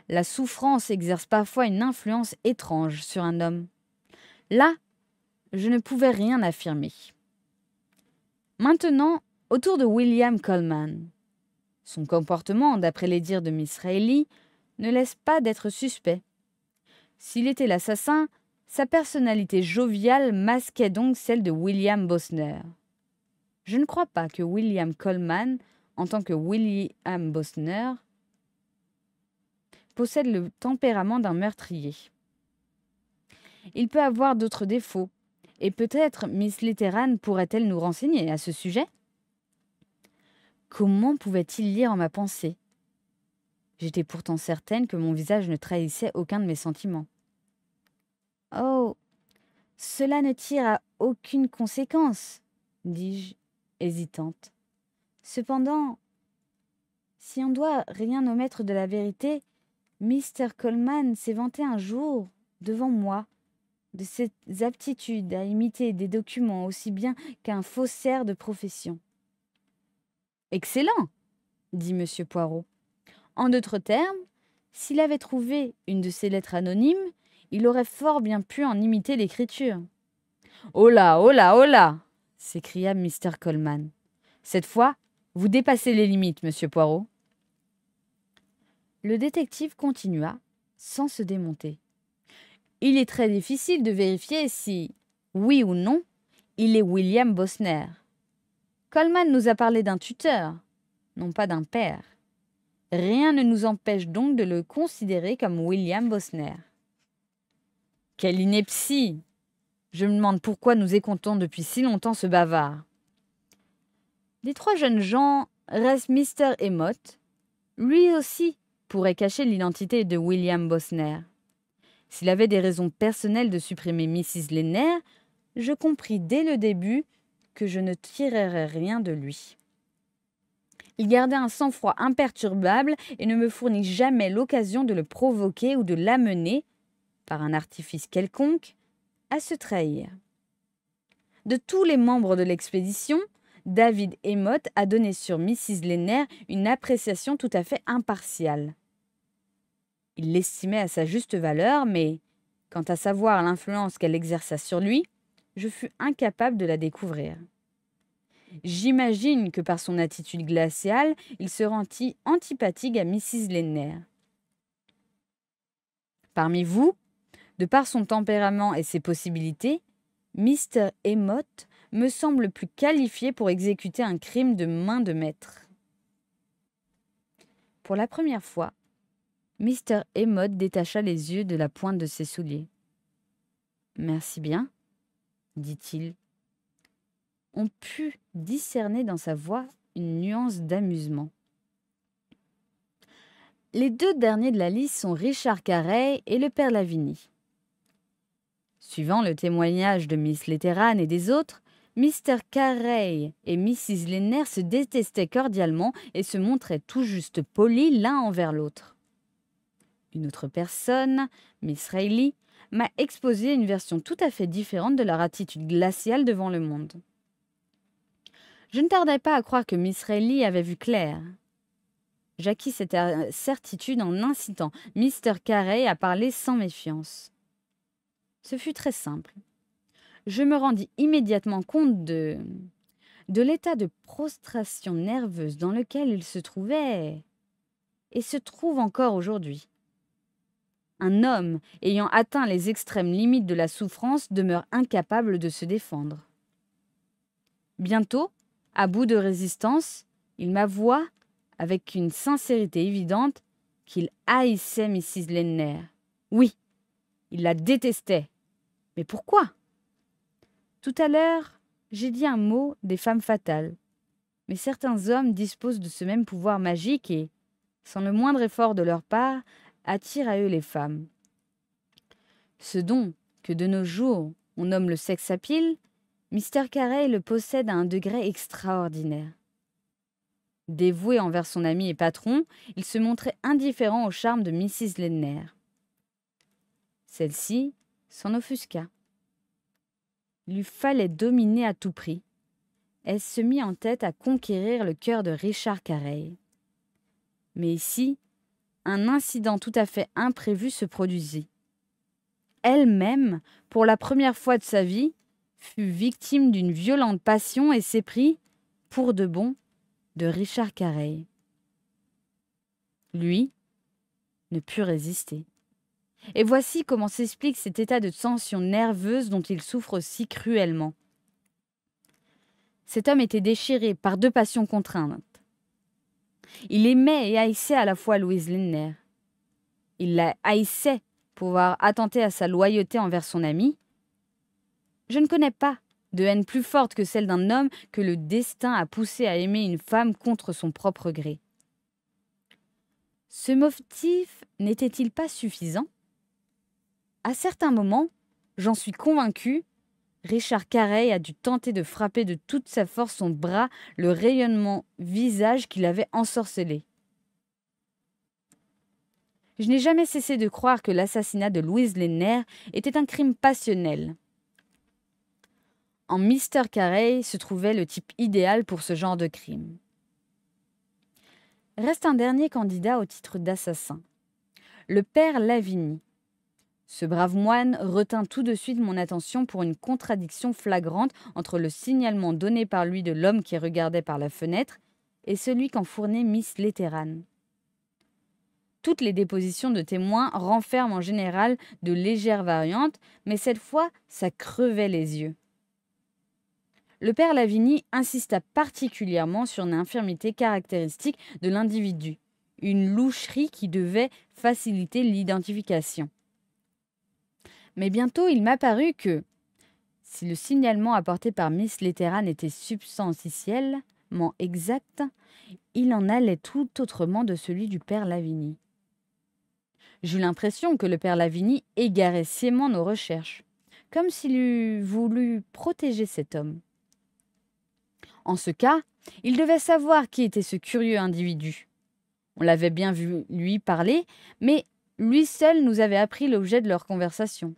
La souffrance exerce parfois une influence étrange sur un homme. Là, je ne pouvais rien affirmer. Maintenant, autour de William Coleman. Son comportement, d'après les dires de Miss Reilly, ne laisse pas d'être suspect. S'il était l'assassin, sa personnalité joviale masquait donc celle de William Bosner. Je ne crois pas que William Coleman, en tant que William Bosner, possède le tempérament d'un meurtrier. Il peut avoir d'autres défauts, et peut-être Miss Litteran pourrait-elle nous renseigner à ce sujet Comment pouvait-il lire en ma pensée J'étais pourtant certaine que mon visage ne trahissait aucun de mes sentiments. Oh Cela ne tire à aucune conséquence, dis-je, hésitante. Cependant, si on doit rien omettre de la vérité, Mr. Coleman s'est vanté un jour, devant moi, de ses aptitudes à imiter des documents aussi bien qu'un faussaire de profession. Excellent, dit M. Poirot. En d'autres termes, s'il avait trouvé une de ces lettres anonymes, il aurait fort bien pu en imiter l'écriture. Oh là, oh là, oh là s'écria Mr. Coleman. Cette fois, vous dépassez les limites, monsieur Poirot. Le détective continua, sans se démonter il est très difficile de vérifier si, oui ou non, il est William Bosner. Coleman nous a parlé d'un tuteur, non pas d'un père. Rien ne nous empêche donc de le considérer comme William Bosner. Quelle ineptie Je me demande pourquoi nous écoutons depuis si longtemps ce bavard. Les trois jeunes gens restent et Emmott. Lui aussi pourrait cacher l'identité de William Bosner. S'il avait des raisons personnelles de supprimer Mrs. Lenner, je compris dès le début que je ne tirerais rien de lui. Il gardait un sang-froid imperturbable et ne me fournit jamais l'occasion de le provoquer ou de l'amener, par un artifice quelconque, à se trahir. De tous les membres de l'expédition, David Emmott a donné sur Mrs. Lenner une appréciation tout à fait impartiale. Il l'estimait à sa juste valeur, mais, quant à savoir l'influence qu'elle exerça sur lui, je fus incapable de la découvrir. J'imagine que par son attitude glaciale, il se rendit antipathique à Mrs. Lenner. Parmi vous, de par son tempérament et ses possibilités, Mr. Emmott me semble plus qualifié pour exécuter un crime de main de maître. Pour la première fois, Mr. Emmott détacha les yeux de la pointe de ses souliers. Merci bien, dit-il. On put discerner dans sa voix une nuance d'amusement. Les deux derniers de la liste sont Richard Carey et le père Lavigny. Suivant le témoignage de Miss Letteran et des autres, Mr. Carey et Mrs. Lenner se détestaient cordialement et se montraient tout juste polis l'un envers l'autre. Une autre personne, Miss Rayleigh, m'a exposé une version tout à fait différente de leur attitude glaciale devant le monde. Je ne tardais pas à croire que Miss Rayleigh avait vu clair. J'acquis cette certitude en incitant Mr. Carey à parler sans méfiance. Ce fut très simple. Je me rendis immédiatement compte de de l'état de prostration nerveuse dans lequel il se trouvait et se trouve encore aujourd'hui. Un homme ayant atteint les extrêmes limites de la souffrance demeure incapable de se défendre. Bientôt, à bout de résistance, il m'avoua, avec une sincérité évidente, qu'il haïssait Mrs. Lenner. Oui, il la détestait. Mais pourquoi Tout à l'heure, j'ai dit un mot des femmes fatales. Mais certains hommes disposent de ce même pouvoir magique et, sans le moindre effort de leur part, attire à eux les femmes. Ce don, que de nos jours on nomme le sex appeal, Mr. Carey le possède à un degré extraordinaire. Dévoué envers son ami et patron, il se montrait indifférent au charme de Mrs. Lenner. Celle-ci s'en offusqua. Il lui fallait dominer à tout prix. Elle se mit en tête à conquérir le cœur de Richard Carey. Mais ici, un incident tout à fait imprévu se produisit. Elle-même, pour la première fois de sa vie, fut victime d'une violente passion et s'éprit, pour de bon, de Richard Carey. Lui ne put résister. Et voici comment s'explique cet état de tension nerveuse dont il souffre si cruellement. Cet homme était déchiré par deux passions contraintes, il aimait et haïssait à la fois Louise Lindner. Il la haïssait pour avoir attenté à sa loyauté envers son amie. Je ne connais pas de haine plus forte que celle d'un homme que le destin a poussé à aimer une femme contre son propre gré. Ce motif n'était-il pas suffisant À certains moments, j'en suis convaincue, Richard Carey a dû tenter de frapper de toute sa force son bras, le rayonnement visage qu'il avait ensorcelé. Je n'ai jamais cessé de croire que l'assassinat de Louise Lenner était un crime passionnel. En Mr Carey se trouvait le type idéal pour ce genre de crime. Reste un dernier candidat au titre d'assassin. Le père Lavigny, ce brave moine retint tout de suite mon attention pour une contradiction flagrante entre le signalement donné par lui de l'homme qui regardait par la fenêtre et celui qu'en fournait Miss Letteran. Toutes les dépositions de témoins renferment en général de légères variantes, mais cette fois, ça crevait les yeux. Le père Lavigny insista particulièrement sur une infirmité caractéristique de l'individu, une loucherie qui devait faciliter l'identification mais bientôt il m'apparut que, si le signalement apporté par Miss Letteran était substantiellement exact, il en allait tout autrement de celui du père Lavigny. J'eus l'impression que le père Lavigny égarait sciemment nos recherches, comme s'il eût voulu protéger cet homme. En ce cas, il devait savoir qui était ce curieux individu. On l'avait bien vu lui parler, mais lui seul nous avait appris l'objet de leur conversation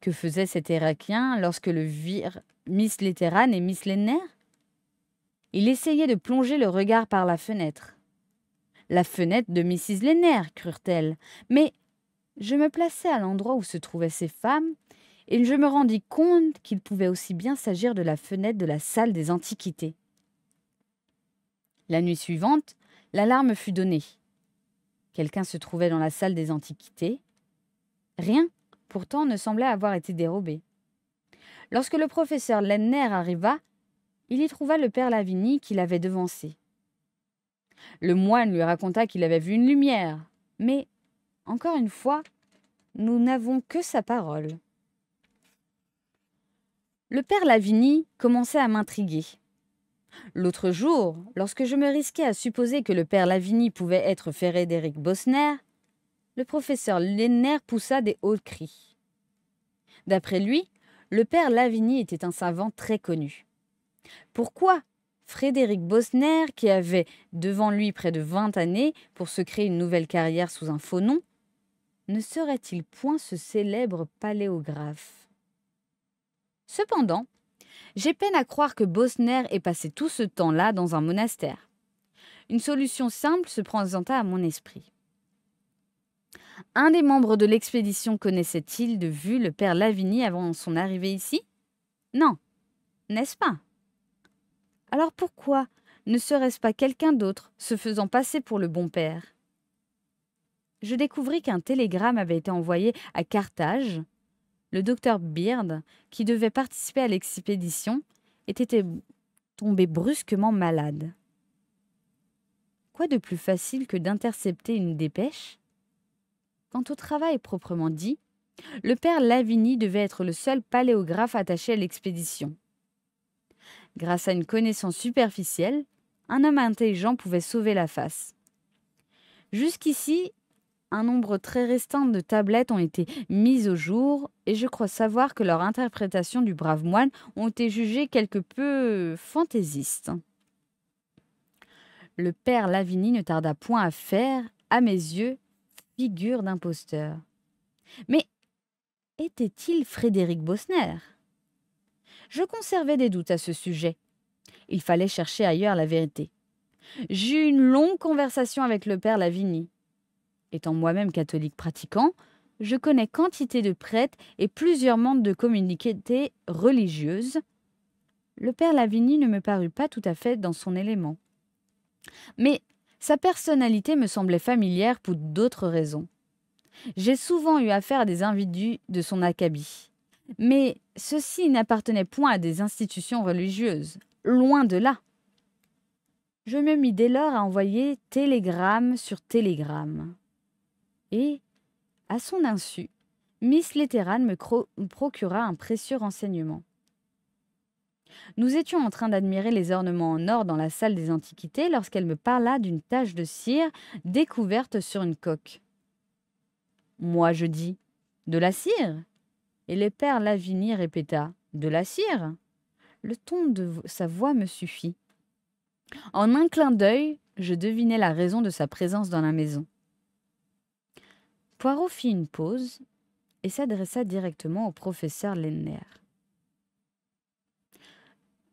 que faisait cet héraclien lorsque le virent Miss Letteran et Miss Lenner Il essayait de plonger le regard par la fenêtre. La fenêtre de Mrs. Lenner, crurent-elles, mais je me plaçai à l'endroit où se trouvaient ces femmes, et je me rendis compte qu'il pouvait aussi bien s'agir de la fenêtre de la salle des antiquités. La nuit suivante, l'alarme fut donnée. Quelqu'un se trouvait dans la salle des antiquités. Rien, pourtant ne semblait avoir été dérobé. Lorsque le professeur Lenner arriva, il y trouva le père Lavigny qui l'avait devancé. Le moine lui raconta qu'il avait vu une lumière, mais, encore une fois, nous n'avons que sa parole. Le père Lavigny commençait à m'intriguer. L'autre jour, lorsque je me risquais à supposer que le père Lavigny pouvait être ferré Bosner, le professeur Lenner poussa des hauts cris. D'après lui, le père Lavigny était un savant très connu. Pourquoi Frédéric Bosner, qui avait devant lui près de 20 années pour se créer une nouvelle carrière sous un faux nom, ne serait-il point ce célèbre paléographe Cependant, j'ai peine à croire que Bosner ait passé tout ce temps-là dans un monastère. Une solution simple se présenta à mon esprit. Un des membres de l'expédition connaissait-il de vue le père Lavigny avant son arrivée ici Non, n'est-ce pas Alors pourquoi ne serait-ce pas quelqu'un d'autre se faisant passer pour le bon père Je découvris qu'un télégramme avait été envoyé à Carthage. Le docteur Beard, qui devait participer à l'expédition, était tombé brusquement malade. Quoi de plus facile que d'intercepter une dépêche Quant au travail proprement dit, le père Lavigny devait être le seul paléographe attaché à l'expédition. Grâce à une connaissance superficielle, un homme intelligent pouvait sauver la face. Jusqu'ici, un nombre très restant de tablettes ont été mises au jour, et je crois savoir que leur interprétation du brave moine ont été jugées quelque peu fantaisistes. Le père Lavigny ne tarda point à faire, à mes yeux, figure d'imposteur. Mais était-il Frédéric Bosner Je conservais des doutes à ce sujet. Il fallait chercher ailleurs la vérité. J'eus une longue conversation avec le père Lavigny. Étant moi-même catholique pratiquant, je connais quantité de prêtres et plusieurs membres de communautés religieuses. Le père Lavigny ne me parut pas tout à fait dans son élément. Mais sa personnalité me semblait familière pour d'autres raisons. J'ai souvent eu affaire à des individus de son acabit. Mais ceux-ci n'appartenaient point à des institutions religieuses, loin de là. Je me mis dès lors à envoyer télégramme sur télégramme. Et, à son insu, Miss Letteran me procura un précieux renseignement. Nous étions en train d'admirer les ornements en or dans la salle des antiquités lorsqu'elle me parla d'une tache de cire découverte sur une coque. Moi, je dis De la cire Et le père Lavigny répéta De la cire Le ton de sa voix me suffit. En un clin d'œil, je devinais la raison de sa présence dans la maison. Poirot fit une pause et s'adressa directement au professeur Lenner.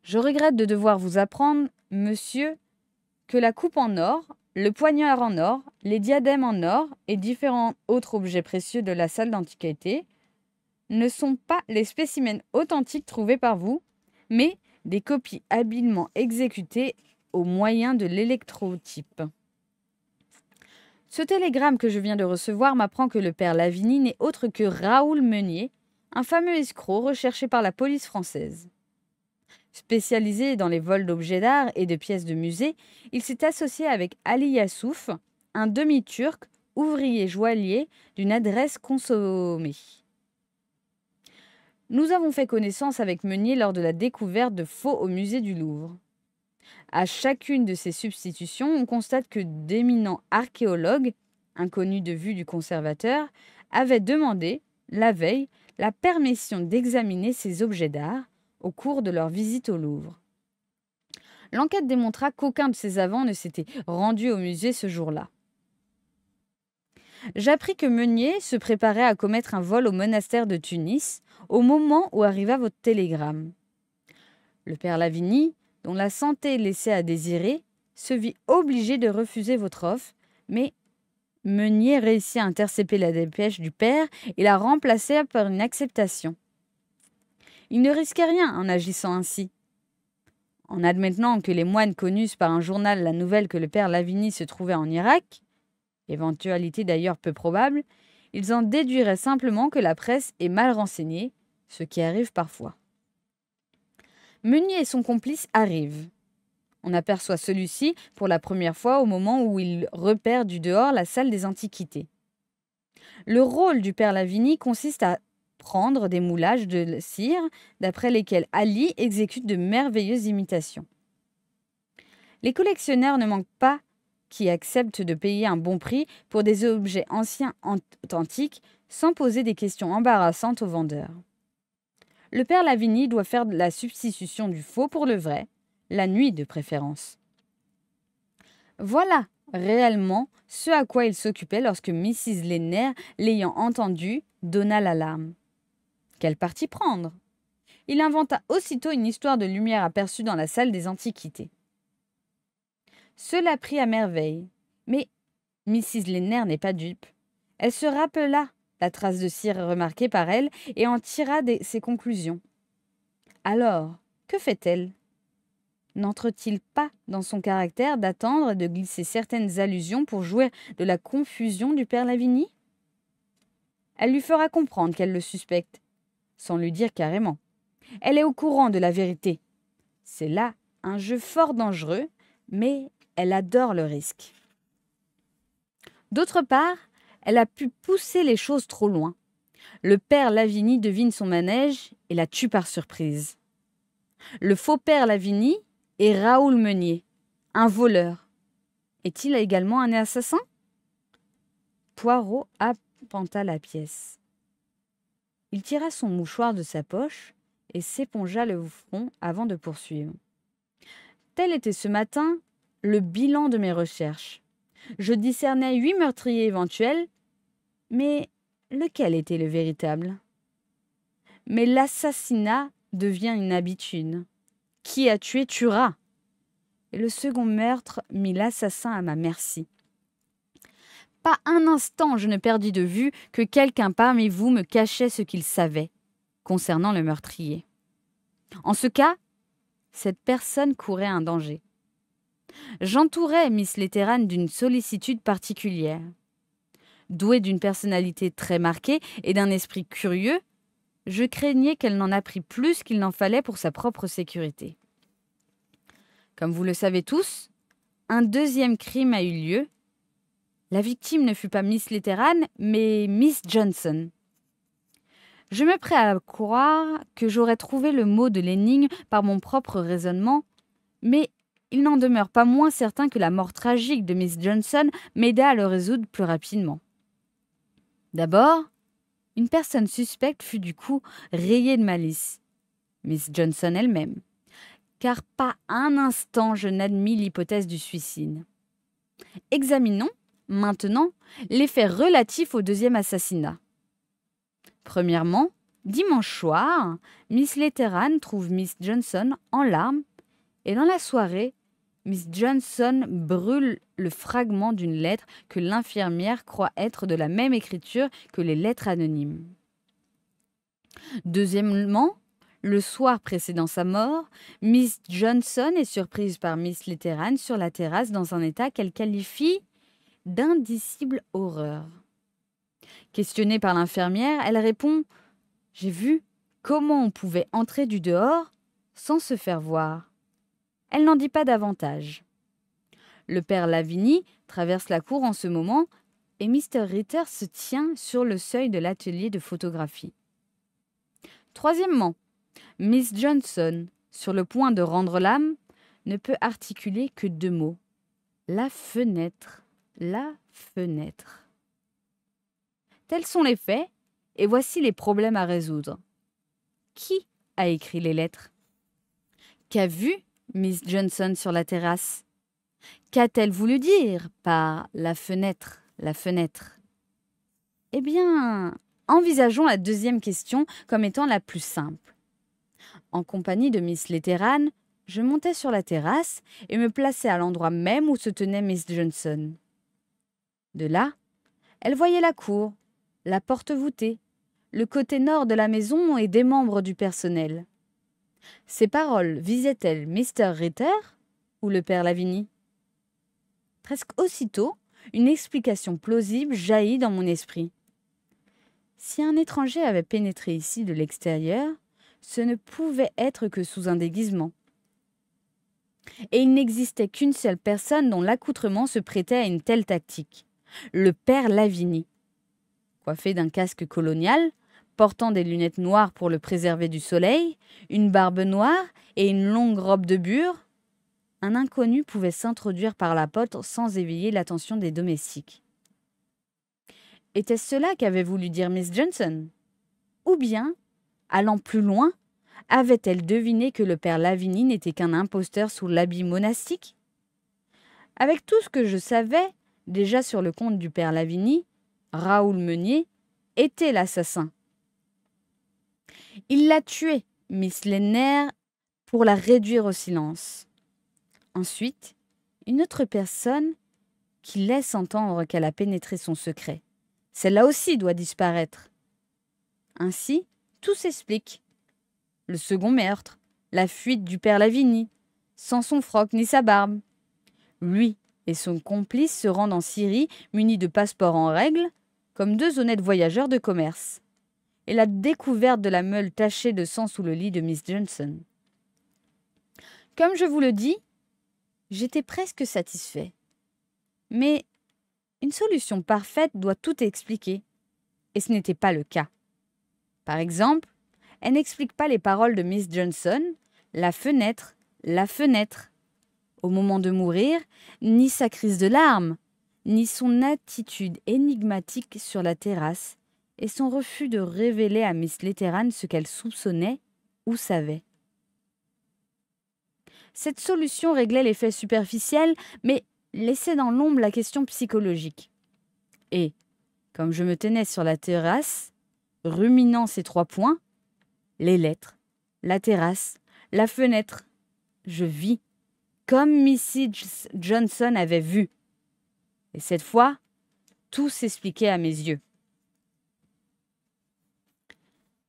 Je regrette de devoir vous apprendre, monsieur, que la coupe en or, le poignard en or, les diadèmes en or et différents autres objets précieux de la salle d'antiquité ne sont pas les spécimens authentiques trouvés par vous, mais des copies habilement exécutées au moyen de l'électrotype. Ce télégramme que je viens de recevoir m'apprend que le père Lavigny n'est autre que Raoul Meunier, un fameux escroc recherché par la police française. Spécialisé dans les vols d'objets d'art et de pièces de musée, il s'est associé avec Ali Yassouf, un demi-turc, ouvrier joaillier d'une adresse consommée. Nous avons fait connaissance avec Meunier lors de la découverte de faux au musée du Louvre. À chacune de ces substitutions, on constate que d'éminents archéologues, inconnus de vue du conservateur, avaient demandé, la veille, la permission d'examiner ces objets d'art au cours de leur visite au Louvre. L'enquête démontra qu'aucun de ses avants ne s'était rendu au musée ce jour-là. J'appris que Meunier se préparait à commettre un vol au monastère de Tunis au moment où arriva votre télégramme. Le père Lavigny, dont la santé laissait à désirer, se vit obligé de refuser votre offre, mais Meunier réussit à intercepter la dépêche du père et la remplaça par une acceptation. Il ne risquait rien en agissant ainsi. En admettant que les moines connussent par un journal la nouvelle que le père Lavigny se trouvait en Irak, éventualité d'ailleurs peu probable, ils en déduiraient simplement que la presse est mal renseignée, ce qui arrive parfois. Meunier et son complice arrivent. On aperçoit celui-ci pour la première fois au moment où il repère du dehors la salle des antiquités. Le rôle du père Lavigny consiste à prendre des moulages de cire, d'après lesquels Ali exécute de merveilleuses imitations. Les collectionneurs ne manquent pas qui acceptent de payer un bon prix pour des objets anciens authentiques sans poser des questions embarrassantes aux vendeurs. Le père Lavigny doit faire la substitution du faux pour le vrai, la nuit de préférence. Voilà réellement ce à quoi il s'occupait lorsque Mrs. Lenner, l'ayant entendu, donna l'alarme. Quel parti prendre Il inventa aussitôt une histoire de lumière aperçue dans la salle des antiquités. Cela prit à merveille, mais Mrs. Lenner n'est pas dupe. Elle se rappela la trace de cire remarquée par elle et en tira ses conclusions. Alors, que fait-elle N'entre-t-il pas dans son caractère d'attendre et de glisser certaines allusions pour jouer de la confusion du père Lavigny Elle lui fera comprendre qu'elle le suspecte sans lui dire carrément. Elle est au courant de la vérité. C'est là un jeu fort dangereux, mais elle adore le risque. D'autre part, elle a pu pousser les choses trop loin. Le père Lavigny devine son manège et la tue par surprise. Le faux père Lavigny est Raoul Meunier, un voleur. Est-il également un assassin Poirot appenta la pièce. Il tira son mouchoir de sa poche et s'épongea le front avant de poursuivre. Tel était ce matin le bilan de mes recherches. Je discernais huit meurtriers éventuels, mais lequel était le véritable Mais l'assassinat devient une habitude. Qui a tué tuera. Et le second meurtre mit l'assassin à ma merci. Pas un instant je ne perdis de vue que quelqu'un parmi vous me cachait ce qu'il savait concernant le meurtrier. En ce cas, cette personne courait un danger. J'entourais Miss Letteran d'une sollicitude particulière. Douée d'une personnalité très marquée et d'un esprit curieux, je craignais qu'elle n'en apprît plus qu'il n'en fallait pour sa propre sécurité. Comme vous le savez tous, un deuxième crime a eu lieu la victime ne fut pas Miss Letteran, mais Miss Johnson. Je me prête à croire que j'aurais trouvé le mot de l'énigme par mon propre raisonnement, mais il n'en demeure pas moins certain que la mort tragique de Miss Johnson m'aida à le résoudre plus rapidement. D'abord, une personne suspecte fut du coup rayée de malice, Miss Johnson elle-même, car pas un instant je n'admis l'hypothèse du suicide. Examinons maintenant les faits relatifs au deuxième assassinat. Premièrement, dimanche soir, Miss Letteran trouve Miss Johnson en larmes et dans la soirée, Miss Johnson brûle le fragment d'une lettre que l'infirmière croit être de la même écriture que les lettres anonymes. Deuxièmement, le soir précédant sa mort, Miss Johnson est surprise par Miss Letteran sur la terrasse dans un état qu'elle qualifie d'indicible horreur. Questionnée par l'infirmière, elle répond J'ai vu comment on pouvait entrer du dehors sans se faire voir. Elle n'en dit pas davantage. Le père Lavigny traverse la cour en ce moment et Mr. Ritter se tient sur le seuil de l'atelier de photographie. Troisièmement, Miss Johnson, sur le point de rendre l'âme, ne peut articuler que deux mots. La fenêtre la fenêtre. Tels sont les faits, et voici les problèmes à résoudre. Qui a écrit les lettres Qu'a vu Miss Johnson sur la terrasse Qu'a-t-elle voulu dire par la fenêtre, la fenêtre Eh bien, envisageons la deuxième question comme étant la plus simple. En compagnie de Miss Letteran, je montais sur la terrasse et me plaçais à l'endroit même où se tenait Miss Johnson. De là, elle voyait la cour, la porte voûtée, le côté nord de la maison et des membres du personnel. Ces paroles visaient-elles Mr. Ritter ou le père Lavigny Presque aussitôt, une explication plausible jaillit dans mon esprit. Si un étranger avait pénétré ici de l'extérieur, ce ne pouvait être que sous un déguisement. Et il n'existait qu'une seule personne dont l'accoutrement se prêtait à une telle tactique le père Lavigny, Coiffé d'un casque colonial, portant des lunettes noires pour le préserver du soleil, une barbe noire et une longue robe de bure, un inconnu pouvait s'introduire par la porte sans éveiller l'attention des domestiques. Était-ce cela qu'avait voulu dire Miss Johnson Ou bien, allant plus loin, avait-elle deviné que le père Lavigny n'était qu'un imposteur sous l'habit monastique Avec tout ce que je savais, déjà sur le compte du père Lavigny, Raoul Meunier était l'assassin. Il l'a tué, Miss Lenner, pour la réduire au silence. Ensuite, une autre personne qui laisse entendre qu'elle a pénétré son secret. Celle-là aussi doit disparaître. Ainsi, tout s'explique. Le second meurtre, la fuite du père Lavigny, sans son froc ni sa barbe. Lui et son complice se rendent en Syrie muni de passeports en règle, comme deux honnêtes voyageurs de commerce. Et la découverte de la meule tachée de sang sous le lit de Miss Johnson. Comme je vous le dis, j'étais presque satisfait. Mais une solution parfaite doit tout expliquer. Et ce n'était pas le cas. Par exemple, elle n'explique pas les paroles de Miss Johnson, la fenêtre, la fenêtre, au moment de mourir, ni sa crise de larmes, ni son attitude énigmatique sur la terrasse, et son refus de révéler à Miss Letteran ce qu'elle soupçonnait ou savait. Cette solution réglait l'effet superficiel, mais laissait dans l'ombre la question psychologique. Et, comme je me tenais sur la terrasse, ruminant ces trois points, les lettres, la terrasse, la fenêtre, je vis comme Mrs. Johnson avait vu. Et cette fois, tout s'expliquait à mes yeux.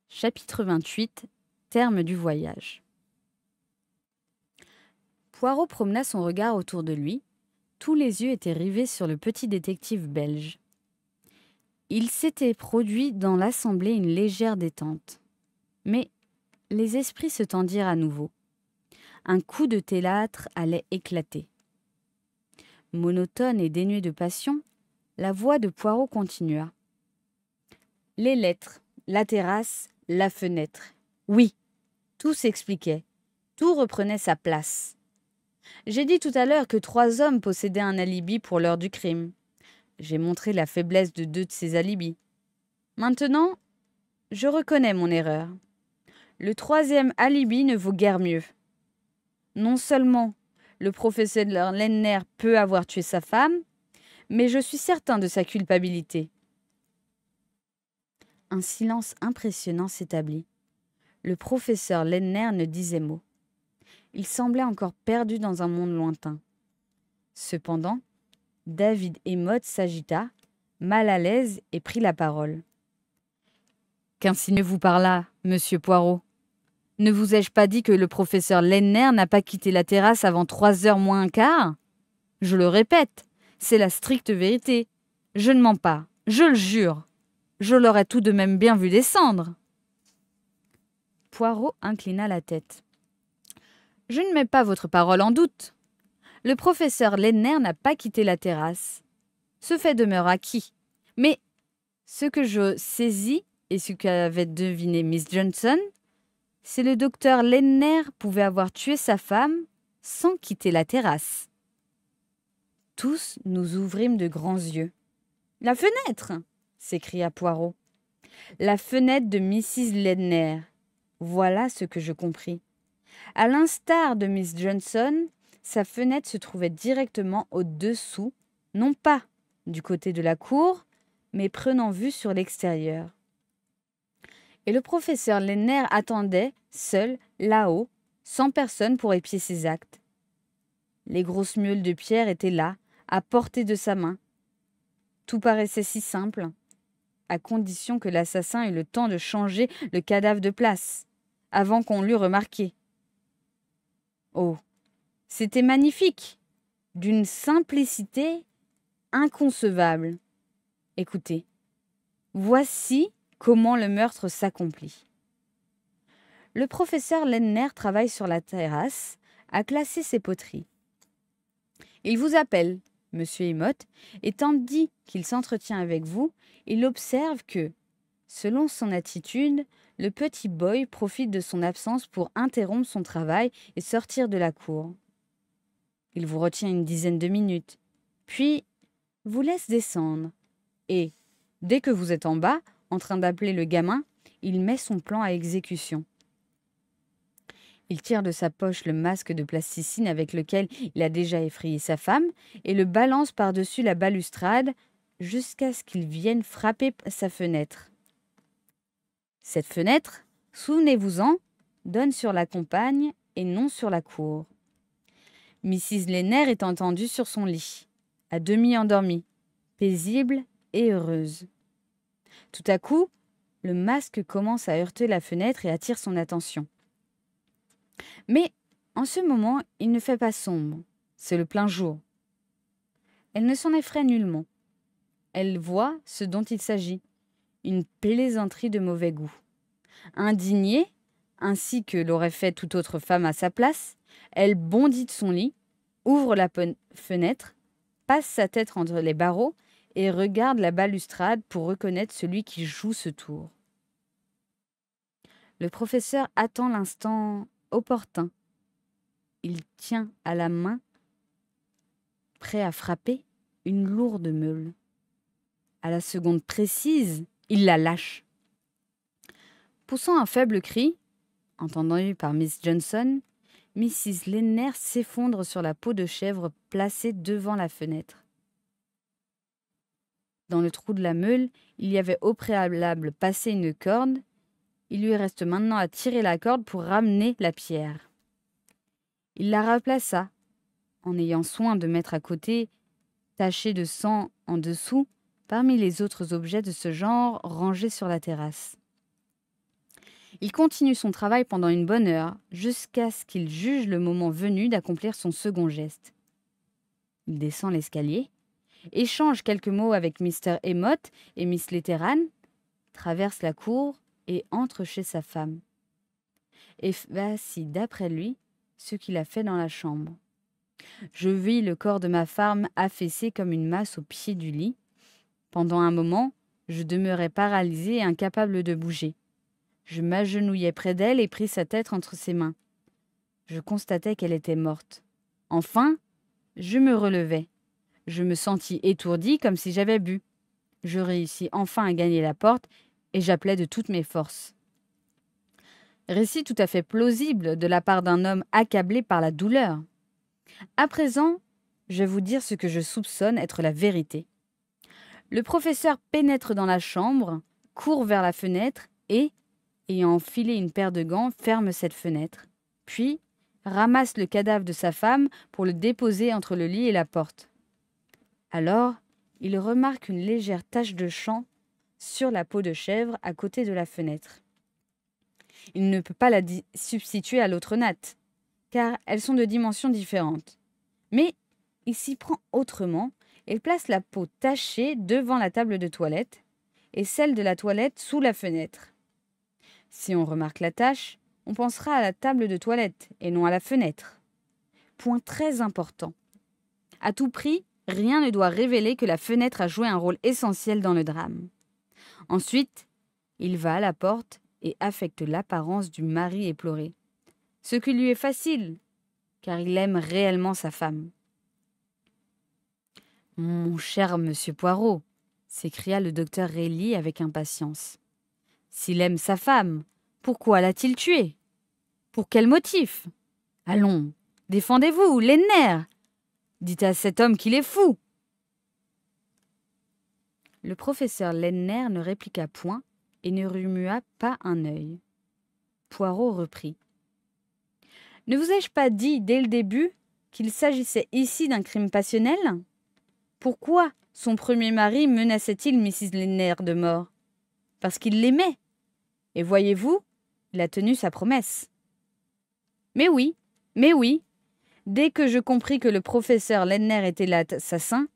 Chapitre 28 Terme du voyage. Poirot promena son regard autour de lui. Tous les yeux étaient rivés sur le petit détective belge. Il s'était produit dans l'assemblée une légère détente. Mais les esprits se tendirent à nouveau un coup de théâtre allait éclater. Monotone et dénuée de passion, la voix de Poirot continua. Les lettres, la terrasse, la fenêtre. Oui, tout s'expliquait, tout reprenait sa place. J'ai dit tout à l'heure que trois hommes possédaient un alibi pour l'heure du crime. J'ai montré la faiblesse de deux de ces alibis. Maintenant, je reconnais mon erreur. Le troisième alibi ne vaut guère mieux non seulement le professeur Lenner peut avoir tué sa femme, mais je suis certain de sa culpabilité. Un silence impressionnant s'établit. Le professeur Lenner ne disait mot. Il semblait encore perdu dans un monde lointain. Cependant, David Emott s'agita, mal à l'aise, et prit la parole. Qu'insinuez-vous par là, monsieur Poirot ne vous ai-je pas dit que le professeur Lenner n'a pas quitté la terrasse avant trois heures moins un quart Je le répète, c'est la stricte vérité. Je ne mens pas, je le jure. Je l'aurais tout de même bien vu descendre. Poirot inclina la tête. Je ne mets pas votre parole en doute. Le professeur Lenner n'a pas quitté la terrasse. Ce fait demeure acquis. Mais ce que je saisis et ce qu'avait deviné Miss Johnson, si le docteur Lenner pouvait avoir tué sa femme sans quitter la terrasse. Tous nous ouvrîmes de grands yeux. La fenêtre s'écria Poirot. La fenêtre de Mrs. Ledner. Voilà ce que je compris. À l'instar de Miss Johnson, sa fenêtre se trouvait directement au-dessous, non pas du côté de la cour, mais prenant vue sur l'extérieur et le professeur Lenner attendait, seul, là-haut, sans personne pour épier ses actes. Les grosses meules de pierre étaient là, à portée de sa main. Tout paraissait si simple, à condition que l'assassin eût le temps de changer le cadavre de place, avant qu'on l'eût remarqué. Oh, c'était magnifique, d'une simplicité inconcevable. Écoutez, voici comment le meurtre s'accomplit. Le professeur Lenner travaille sur la terrasse, à classer ses poteries. Il vous appelle, monsieur Emotte, et tandis qu'il s'entretient avec vous, il observe que, selon son attitude, le petit boy profite de son absence pour interrompre son travail et sortir de la cour. Il vous retient une dizaine de minutes, puis vous laisse descendre, et, dès que vous êtes en bas, en train d'appeler le gamin, il met son plan à exécution. Il tire de sa poche le masque de plasticine avec lequel il a déjà effrayé sa femme et le balance par-dessus la balustrade jusqu'à ce qu'il vienne frapper sa fenêtre. Cette fenêtre, souvenez-vous-en, donne sur la compagne et non sur la cour. Mrs. Lenner est entendue sur son lit, à demi endormie, paisible et heureuse. Tout à coup, le masque commence à heurter la fenêtre et attire son attention. Mais en ce moment, il ne fait pas sombre, c'est le plein jour. Elle ne s'en effraie nullement. Elle voit ce dont il s'agit, une plaisanterie de mauvais goût. Indignée, ainsi que l'aurait fait toute autre femme à sa place, elle bondit de son lit, ouvre la fenêtre, passe sa tête entre les barreaux et regarde la balustrade pour reconnaître celui qui joue ce tour. Le professeur attend l'instant opportun. Il tient à la main, prêt à frapper, une lourde meule. À la seconde précise, il la lâche. Poussant un faible cri, entendu par Miss Johnson, Mrs. Lenner s'effondre sur la peau de chèvre placée devant la fenêtre dans le trou de la meule, il y avait au préalable passé une corde. Il lui reste maintenant à tirer la corde pour ramener la pierre. Il la replaça, en ayant soin de mettre à côté, tachée de sang en dessous, parmi les autres objets de ce genre rangés sur la terrasse. Il continue son travail pendant une bonne heure, jusqu'à ce qu'il juge le moment venu d'accomplir son second geste. Il descend l'escalier, échange quelques mots avec Mr. Emmott et Miss Letteran, traverse la cour et entre chez sa femme. Et voici, d'après lui, ce qu'il a fait dans la chambre. Je vis le corps de ma femme affaissé comme une masse au pied du lit. Pendant un moment, je demeurai paralysée et incapable de bouger. Je m'agenouillai près d'elle et pris sa tête entre ses mains. Je constatais qu'elle était morte. Enfin, je me relevai. Je me sentis étourdi comme si j'avais bu. Je réussis enfin à gagner la porte et j'appelais de toutes mes forces. Récit tout à fait plausible de la part d'un homme accablé par la douleur. À présent, je vais vous dire ce que je soupçonne être la vérité. Le professeur pénètre dans la chambre, court vers la fenêtre et, ayant enfilé une paire de gants, ferme cette fenêtre. Puis, ramasse le cadavre de sa femme pour le déposer entre le lit et la porte. Alors, il remarque une légère tache de champ sur la peau de chèvre à côté de la fenêtre. Il ne peut pas la substituer à l'autre natte, car elles sont de dimensions différentes. Mais il s'y prend autrement et place la peau tachée devant la table de toilette et celle de la toilette sous la fenêtre. Si on remarque la tache, on pensera à la table de toilette et non à la fenêtre. Point très important. À tout prix, rien ne doit révéler que la fenêtre a joué un rôle essentiel dans le drame. Ensuite, il va à la porte et affecte l'apparence du mari éploré, ce qui lui est facile, car il aime réellement sa femme. Mon cher monsieur Poirot, s'écria le docteur Rélie avec impatience. S'il aime sa femme, pourquoi l'a-t-il tuée Pour quel motif Allons, défendez-vous, les nerfs Dites à cet homme qu'il est fou. Le professeur Lenner ne répliqua point et ne remua pas un œil. Poirot reprit. Ne vous ai-je pas dit dès le début qu'il s'agissait ici d'un crime passionnel Pourquoi son premier mari menaçait-il Mrs. Lenner de mort Parce qu'il l'aimait. Et voyez-vous, il a tenu sa promesse. Mais oui, mais oui, Dès que je compris que le professeur Lenner était l'assassin,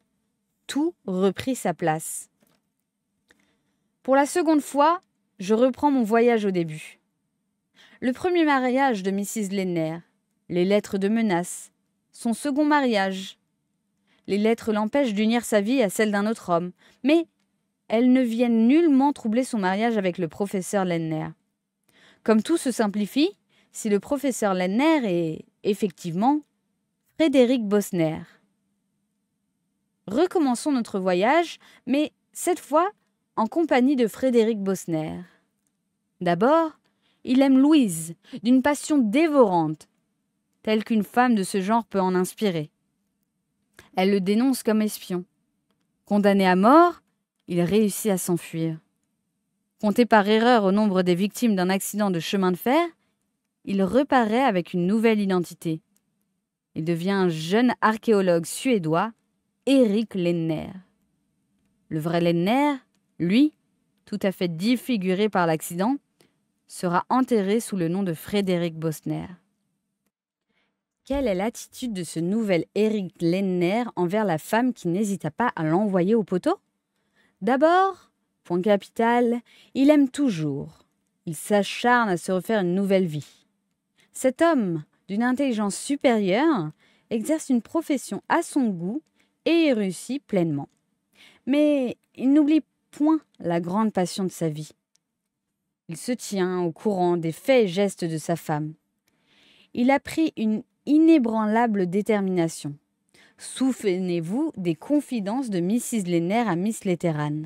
tout reprit sa place. Pour la seconde fois, je reprends mon voyage au début. Le premier mariage de Mrs. Lenner, les lettres de menace, son second mariage. Les lettres l'empêchent d'unir sa vie à celle d'un autre homme, mais elles ne viennent nullement troubler son mariage avec le professeur Lenner. Comme tout se simplifie, si le professeur Lenner est effectivement Frédéric Bosner. Recommençons notre voyage, mais cette fois en compagnie de Frédéric Bosner. D'abord, il aime Louise, d'une passion dévorante, telle qu'une femme de ce genre peut en inspirer. Elle le dénonce comme espion. Condamné à mort, il réussit à s'enfuir. Compté par erreur au nombre des victimes d'un accident de chemin de fer, il reparaît avec une nouvelle identité. Il devient un jeune archéologue suédois, Eric Lenner. Le vrai Lenner, lui, tout à fait défiguré par l'accident, sera enterré sous le nom de Frédéric Bosner. Quelle est l'attitude de ce nouvel Eric Lenner envers la femme qui n'hésita pas à l'envoyer au poteau D'abord, point capital, il aime toujours. Il s'acharne à se refaire une nouvelle vie. Cet homme, d'une intelligence supérieure, exerce une profession à son goût et y réussit pleinement. Mais il n'oublie point la grande passion de sa vie. Il se tient au courant des faits et gestes de sa femme. Il a pris une inébranlable détermination. Souvenez-vous des confidences de Mrs. Lenner à Miss Letteran.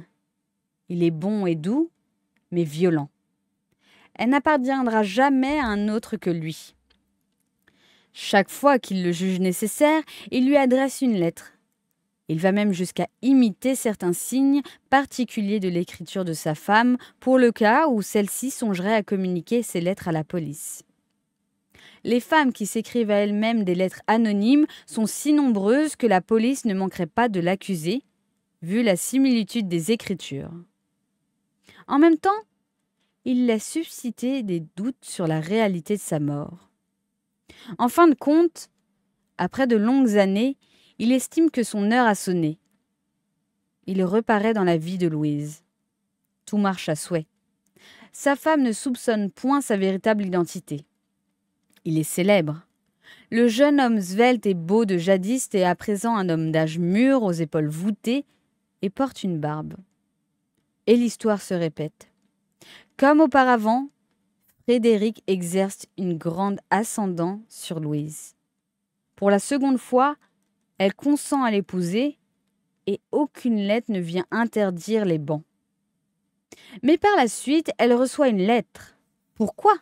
Il est bon et doux, mais violent. Elle n'appartiendra jamais à un autre que lui. Chaque fois qu'il le juge nécessaire, il lui adresse une lettre. Il va même jusqu'à imiter certains signes particuliers de l'écriture de sa femme pour le cas où celle-ci songerait à communiquer ses lettres à la police. Les femmes qui s'écrivent à elles-mêmes des lettres anonymes sont si nombreuses que la police ne manquerait pas de l'accuser, vu la similitude des écritures. En même temps, il laisse suscité des doutes sur la réalité de sa mort. En fin de compte, après de longues années, il estime que son heure a sonné. Il reparaît dans la vie de Louise. Tout marche à souhait. Sa femme ne soupçonne point sa véritable identité. Il est célèbre. Le jeune homme svelte et beau de jadis est à présent un homme d'âge mûr, aux épaules voûtées, et porte une barbe. Et l'histoire se répète. Comme auparavant, Frédéric exerce une grande ascendant sur Louise. Pour la seconde fois, elle consent à l'épouser et aucune lettre ne vient interdire les bancs. Mais par la suite, elle reçoit une lettre. Pourquoi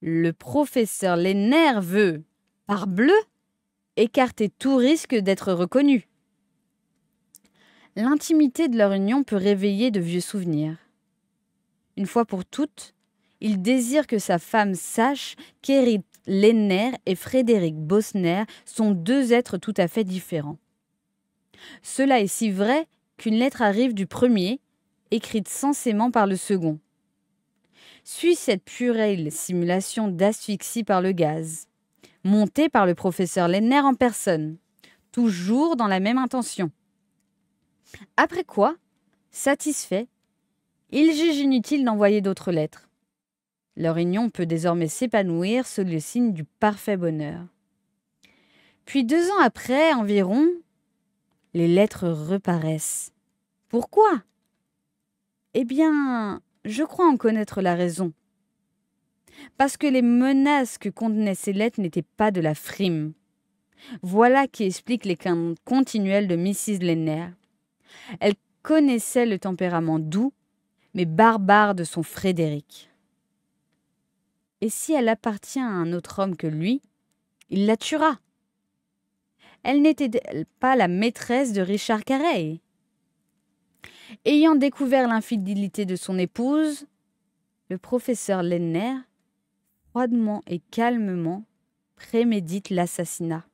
Le professeur les veut, par bleu, écarter tout risque d'être reconnu. L'intimité de leur union peut réveiller de vieux souvenirs une fois pour toutes, il désire que sa femme sache qu'Éric Lenner et Frédéric Bosner sont deux êtres tout à fait différents. Cela est si vrai qu'une lettre arrive du premier, écrite sensément par le second. Suis cette purelle simulation d'asphyxie par le gaz, montée par le professeur Lenner en personne, toujours dans la même intention. Après quoi, satisfait, il juge inutile d'envoyer d'autres lettres. Leur union peut désormais s'épanouir sous le signe du parfait bonheur. Puis deux ans après environ, les lettres reparaissent. Pourquoi Eh bien, je crois en connaître la raison. Parce que les menaces que contenaient ces lettres n'étaient pas de la frime. Voilà qui explique les craintes continuelles de Mrs. Lenner. Elle connaissait le tempérament doux mais barbare de son Frédéric. Et si elle appartient à un autre homme que lui, il la tuera. Elle n'était pas la maîtresse de Richard Carey. Ayant découvert l'infidélité de son épouse, le professeur Lenner, froidement et calmement, prémédite l'assassinat.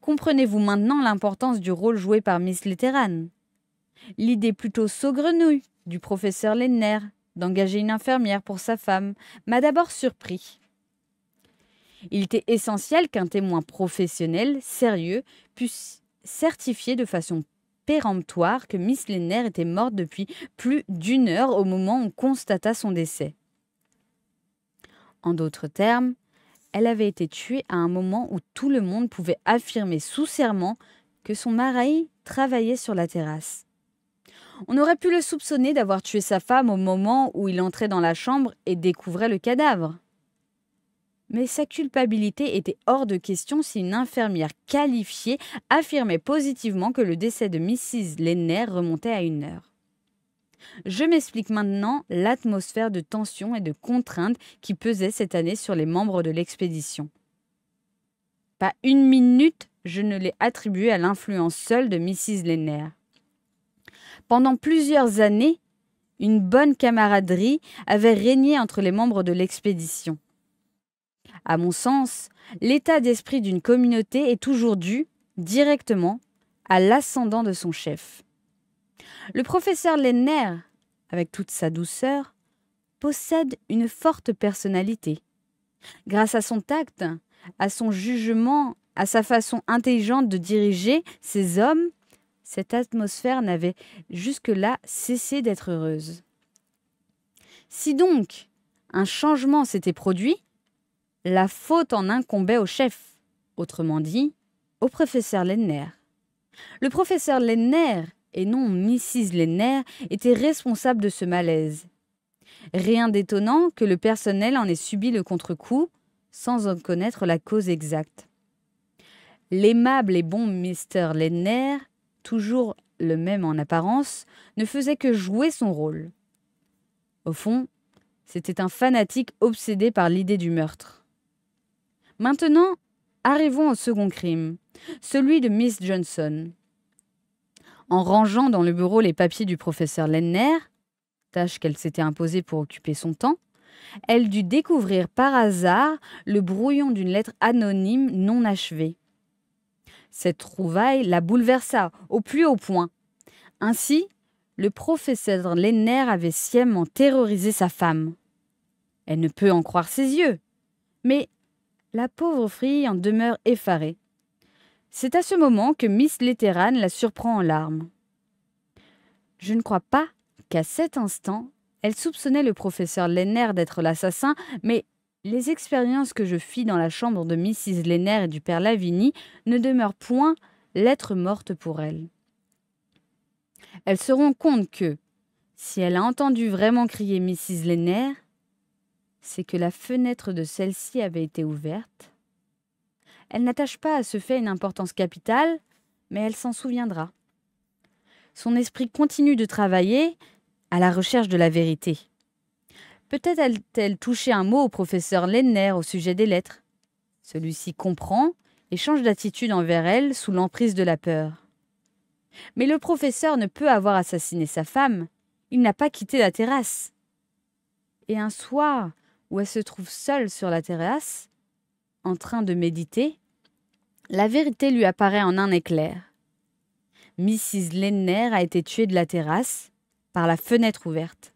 Comprenez-vous maintenant l'importance du rôle joué par Miss Letteran L'idée plutôt saugrenouille, du professeur Lenner d'engager une infirmière pour sa femme m'a d'abord surpris. Il était essentiel qu'un témoin professionnel, sérieux, puisse certifier de façon péremptoire que Miss Lenner était morte depuis plus d'une heure au moment où on constata son décès. En d'autres termes, elle avait été tuée à un moment où tout le monde pouvait affirmer sous serment que son mari travaillait sur la terrasse. On aurait pu le soupçonner d'avoir tué sa femme au moment où il entrait dans la chambre et découvrait le cadavre. Mais sa culpabilité était hors de question si une infirmière qualifiée affirmait positivement que le décès de Mrs. Lenner remontait à une heure. Je m'explique maintenant l'atmosphère de tension et de contrainte qui pesait cette année sur les membres de l'expédition. Pas une minute je ne l'ai attribuée à l'influence seule de Mrs. Lenner. Pendant plusieurs années, une bonne camaraderie avait régné entre les membres de l'expédition. À mon sens, l'état d'esprit d'une communauté est toujours dû, directement, à l'ascendant de son chef. Le professeur Lenner, avec toute sa douceur, possède une forte personnalité. Grâce à son tact, à son jugement, à sa façon intelligente de diriger ses hommes, cette atmosphère n'avait jusque-là cessé d'être heureuse. Si donc un changement s'était produit, la faute en incombait au chef, autrement dit, au professeur Lenner. Le professeur Lenner, et non Mrs. Lenner, était responsable de ce malaise. Rien d'étonnant que le personnel en ait subi le contre-coup, sans en connaître la cause exacte. L'aimable et bon Mr. Lenner toujours le même en apparence, ne faisait que jouer son rôle. Au fond, c'était un fanatique obsédé par l'idée du meurtre. Maintenant, arrivons au second crime, celui de Miss Johnson. En rangeant dans le bureau les papiers du professeur Lenner, tâche qu'elle s'était imposée pour occuper son temps, elle dut découvrir par hasard le brouillon d'une lettre anonyme non achevée. Cette trouvaille la bouleversa au plus haut point. Ainsi, le professeur Lenner avait sciemment terrorisé sa femme. Elle ne peut en croire ses yeux. Mais la pauvre fille en demeure effarée. C'est à ce moment que Miss Letteran la surprend en larmes. Je ne crois pas qu'à cet instant, elle soupçonnait le professeur Lenner d'être l'assassin, mais les expériences que je fis dans la chambre de Mrs. Lenner et du père Lavigny ne demeurent point lettre morte pour elle. Elle se rend compte que, si elle a entendu vraiment crier Mrs. Lenner, c'est que la fenêtre de celle-ci avait été ouverte. Elle n'attache pas à ce fait une importance capitale, mais elle s'en souviendra. Son esprit continue de travailler à la recherche de la vérité. Peut-être a-t-elle touché un mot au professeur Lenner au sujet des lettres. Celui-ci comprend et change d'attitude envers elle sous l'emprise de la peur. Mais le professeur ne peut avoir assassiné sa femme. Il n'a pas quitté la terrasse. Et un soir, où elle se trouve seule sur la terrasse, en train de méditer, la vérité lui apparaît en un éclair. Mrs. Lenner a été tuée de la terrasse par la fenêtre ouverte.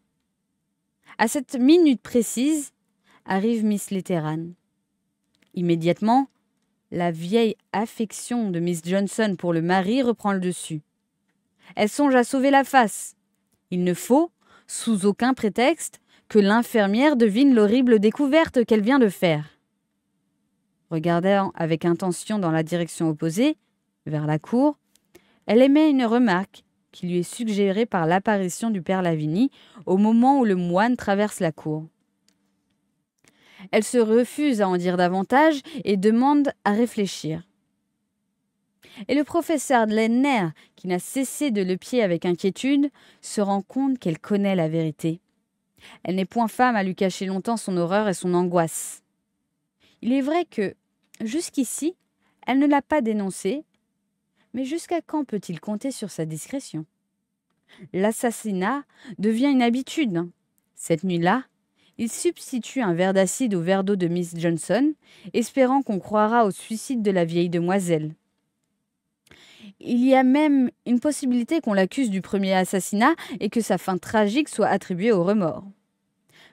À cette minute précise, arrive Miss Letteran. Immédiatement, la vieille affection de Miss Johnson pour le mari reprend le dessus. Elle songe à sauver la face. Il ne faut, sous aucun prétexte, que l'infirmière devine l'horrible découverte qu'elle vient de faire. Regardant avec intention dans la direction opposée, vers la cour, elle émet une remarque qui lui est suggérée par l'apparition du père Lavigny au moment où le moine traverse la cour. Elle se refuse à en dire davantage et demande à réfléchir. Et le professeur Lenner, qui n'a cessé de le pied avec inquiétude, se rend compte qu'elle connaît la vérité. Elle n'est point femme à lui cacher longtemps son horreur et son angoisse. Il est vrai que, jusqu'ici, elle ne l'a pas dénoncé. Mais jusqu'à quand peut-il compter sur sa discrétion L'assassinat devient une habitude. Cette nuit-là, il substitue un verre d'acide au verre d'eau de Miss Johnson, espérant qu'on croira au suicide de la vieille demoiselle. Il y a même une possibilité qu'on l'accuse du premier assassinat et que sa fin tragique soit attribuée au remords.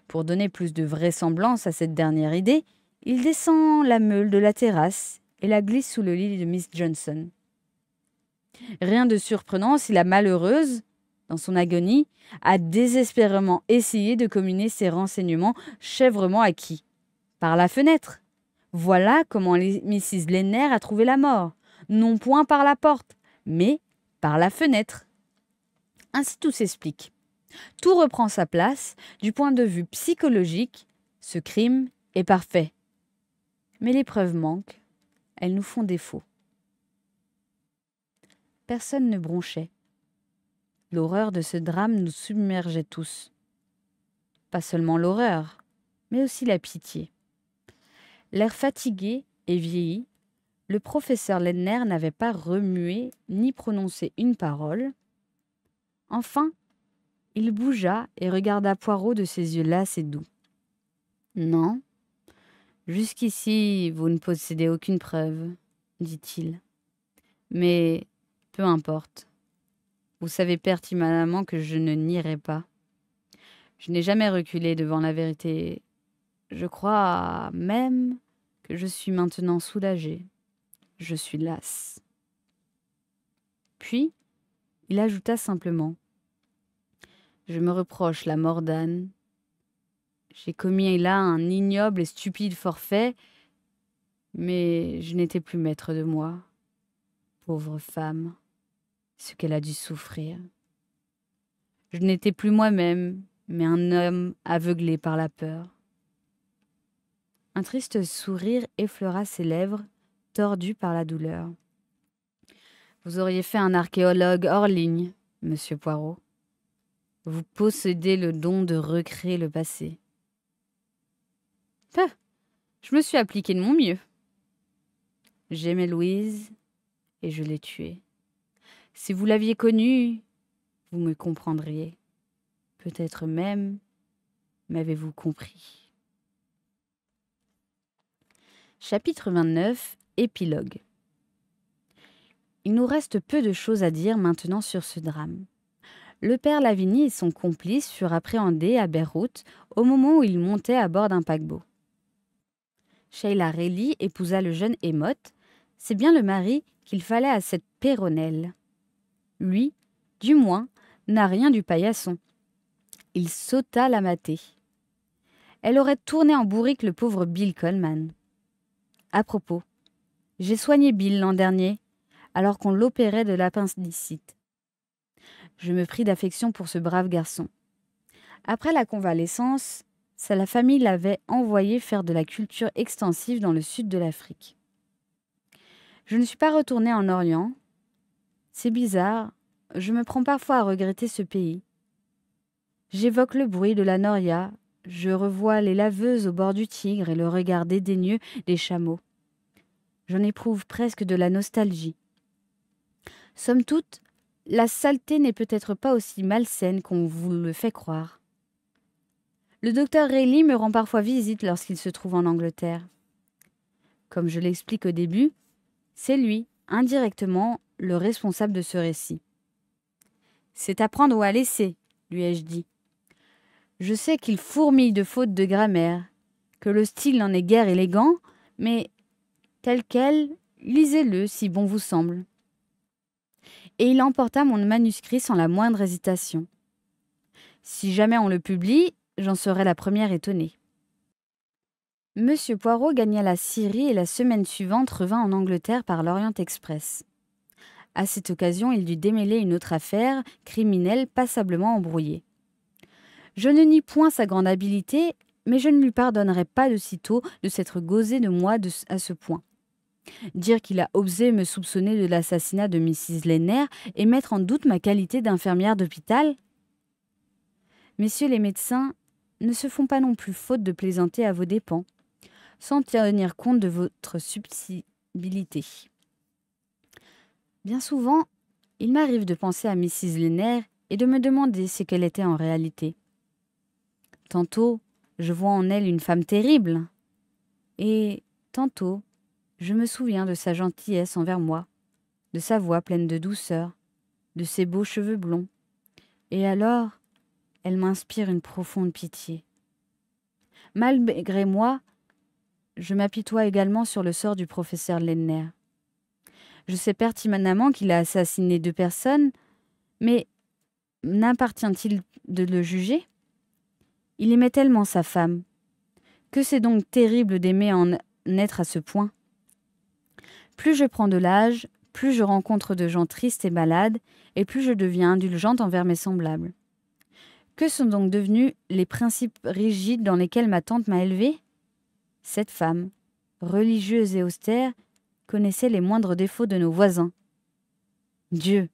Pour donner plus de vraisemblance à cette dernière idée, il descend la meule de la terrasse et la glisse sous le lit de Miss Johnson. Rien de surprenant si la malheureuse, dans son agonie, a désespérément essayé de communiquer ses renseignements chèvrement acquis. Par la fenêtre. Voilà comment Mrs. Lenner a trouvé la mort. Non point par la porte, mais par la fenêtre. Ainsi tout s'explique. Tout reprend sa place. Du point de vue psychologique, ce crime est parfait. Mais les preuves manquent. Elles nous font défaut. Personne ne bronchait. L'horreur de ce drame nous submergeait tous. Pas seulement l'horreur, mais aussi la pitié. L'air fatigué et vieilli, le professeur lenner n'avait pas remué ni prononcé une parole. Enfin, il bougea et regarda Poirot de ses yeux lasses et doux. Non, jusqu'ici vous ne possédez aucune preuve, dit-il. Mais peu importe. Vous savez pertinemment que je ne nierai pas. Je n'ai jamais reculé devant la vérité. Je crois même que je suis maintenant soulagée. Je suis lasse. Puis, il ajouta simplement Je me reproche la mort d'Anne. J'ai commis là un ignoble et stupide forfait, mais je n'étais plus maître de moi. Pauvre femme ce qu'elle a dû souffrir. Je n'étais plus moi-même, mais un homme aveuglé par la peur. Un triste sourire effleura ses lèvres, tordues par la douleur. Vous auriez fait un archéologue hors ligne, monsieur Poirot. Vous possédez le don de recréer le passé. je me suis appliqué de mon mieux. J'aimais Louise et je l'ai tuée. Si vous l'aviez connu, vous me comprendriez. Peut-être même m'avez-vous compris. Chapitre 29 Épilogue Il nous reste peu de choses à dire maintenant sur ce drame. Le père Lavigny et son complice furent appréhendés à Beyrouth au moment où ils montaient à bord d'un paquebot. Sheila Reli épousa le jeune émoth C'est bien le mari qu'il fallait à cette Péronnelle lui, du moins, n'a rien du paillasson. Il sauta la matée. Elle aurait tourné en bourrique le pauvre Bill Coleman. À propos, j'ai soigné Bill l'an dernier, alors qu'on l'opérait de l'appendicite. Je me pris d'affection pour ce brave garçon. Après la convalescence, la famille l'avait envoyé faire de la culture extensive dans le sud de l'Afrique. Je ne suis pas retournée en Orient, c'est bizarre, je me prends parfois à regretter ce pays. J'évoque le bruit de la noria, je revois les laveuses au bord du Tigre et le regard dédaigneux des chameaux. J'en éprouve presque de la nostalgie. Somme toute, la saleté n'est peut-être pas aussi malsaine qu'on vous le fait croire. Le docteur Rayleigh me rend parfois visite lorsqu'il se trouve en Angleterre. Comme je l'explique au début, c'est lui indirectement le responsable de ce récit. C'est à prendre ou à laisser, lui ai-je dit. Je sais qu'il fourmille de fautes de grammaire, que le style n'en est guère élégant, mais tel quel, lisez-le si bon vous semble. Et il emporta mon manuscrit sans la moindre hésitation. Si jamais on le publie, j'en serai la première étonnée. Monsieur Poirot gagna la Syrie et la semaine suivante revint en Angleterre par l'Orient Express. À cette occasion, il dut démêler une autre affaire, criminelle, passablement embrouillée. Je ne nie point sa grande habileté, mais je ne lui pardonnerai pas de sitôt de s'être gosé de moi à ce point. Dire qu'il a osé me soupçonner de l'assassinat de Mrs. Lenner et mettre en doute ma qualité d'infirmière d'hôpital Messieurs les médecins ne se font pas non plus faute de plaisanter à vos dépens sans tenir compte de votre subtilité. Bien souvent, il m'arrive de penser à Mrs. Lénaire et de me demander ce qu'elle était en réalité. Tantôt, je vois en elle une femme terrible, et tantôt, je me souviens de sa gentillesse envers moi, de sa voix pleine de douceur, de ses beaux cheveux blonds, et alors, elle m'inspire une profonde pitié. Malgré moi, je m'apitoie également sur le sort du professeur Lenner. Je sais pertinemment qu'il a assassiné deux personnes, mais n'appartient-il de le juger Il aimait tellement sa femme. Que c'est donc terrible d'aimer en être à ce point. Plus je prends de l'âge, plus je rencontre de gens tristes et malades, et plus je deviens indulgente envers mes semblables. Que sont donc devenus les principes rigides dans lesquels ma tante m'a élevée cette femme, religieuse et austère, connaissait les moindres défauts de nos voisins. Dieu,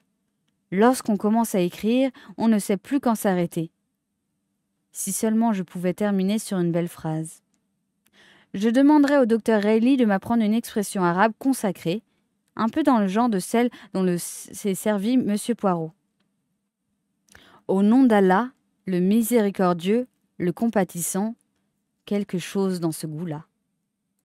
lorsqu'on commence à écrire, on ne sait plus quand s'arrêter. Si seulement je pouvais terminer sur une belle phrase. Je demanderai au docteur Rayleigh de m'apprendre une expression arabe consacrée, un peu dans le genre de celle dont s'est servi M. Poirot. Au nom d'Allah, le miséricordieux, le compatissant, quelque chose dans ce goût-là.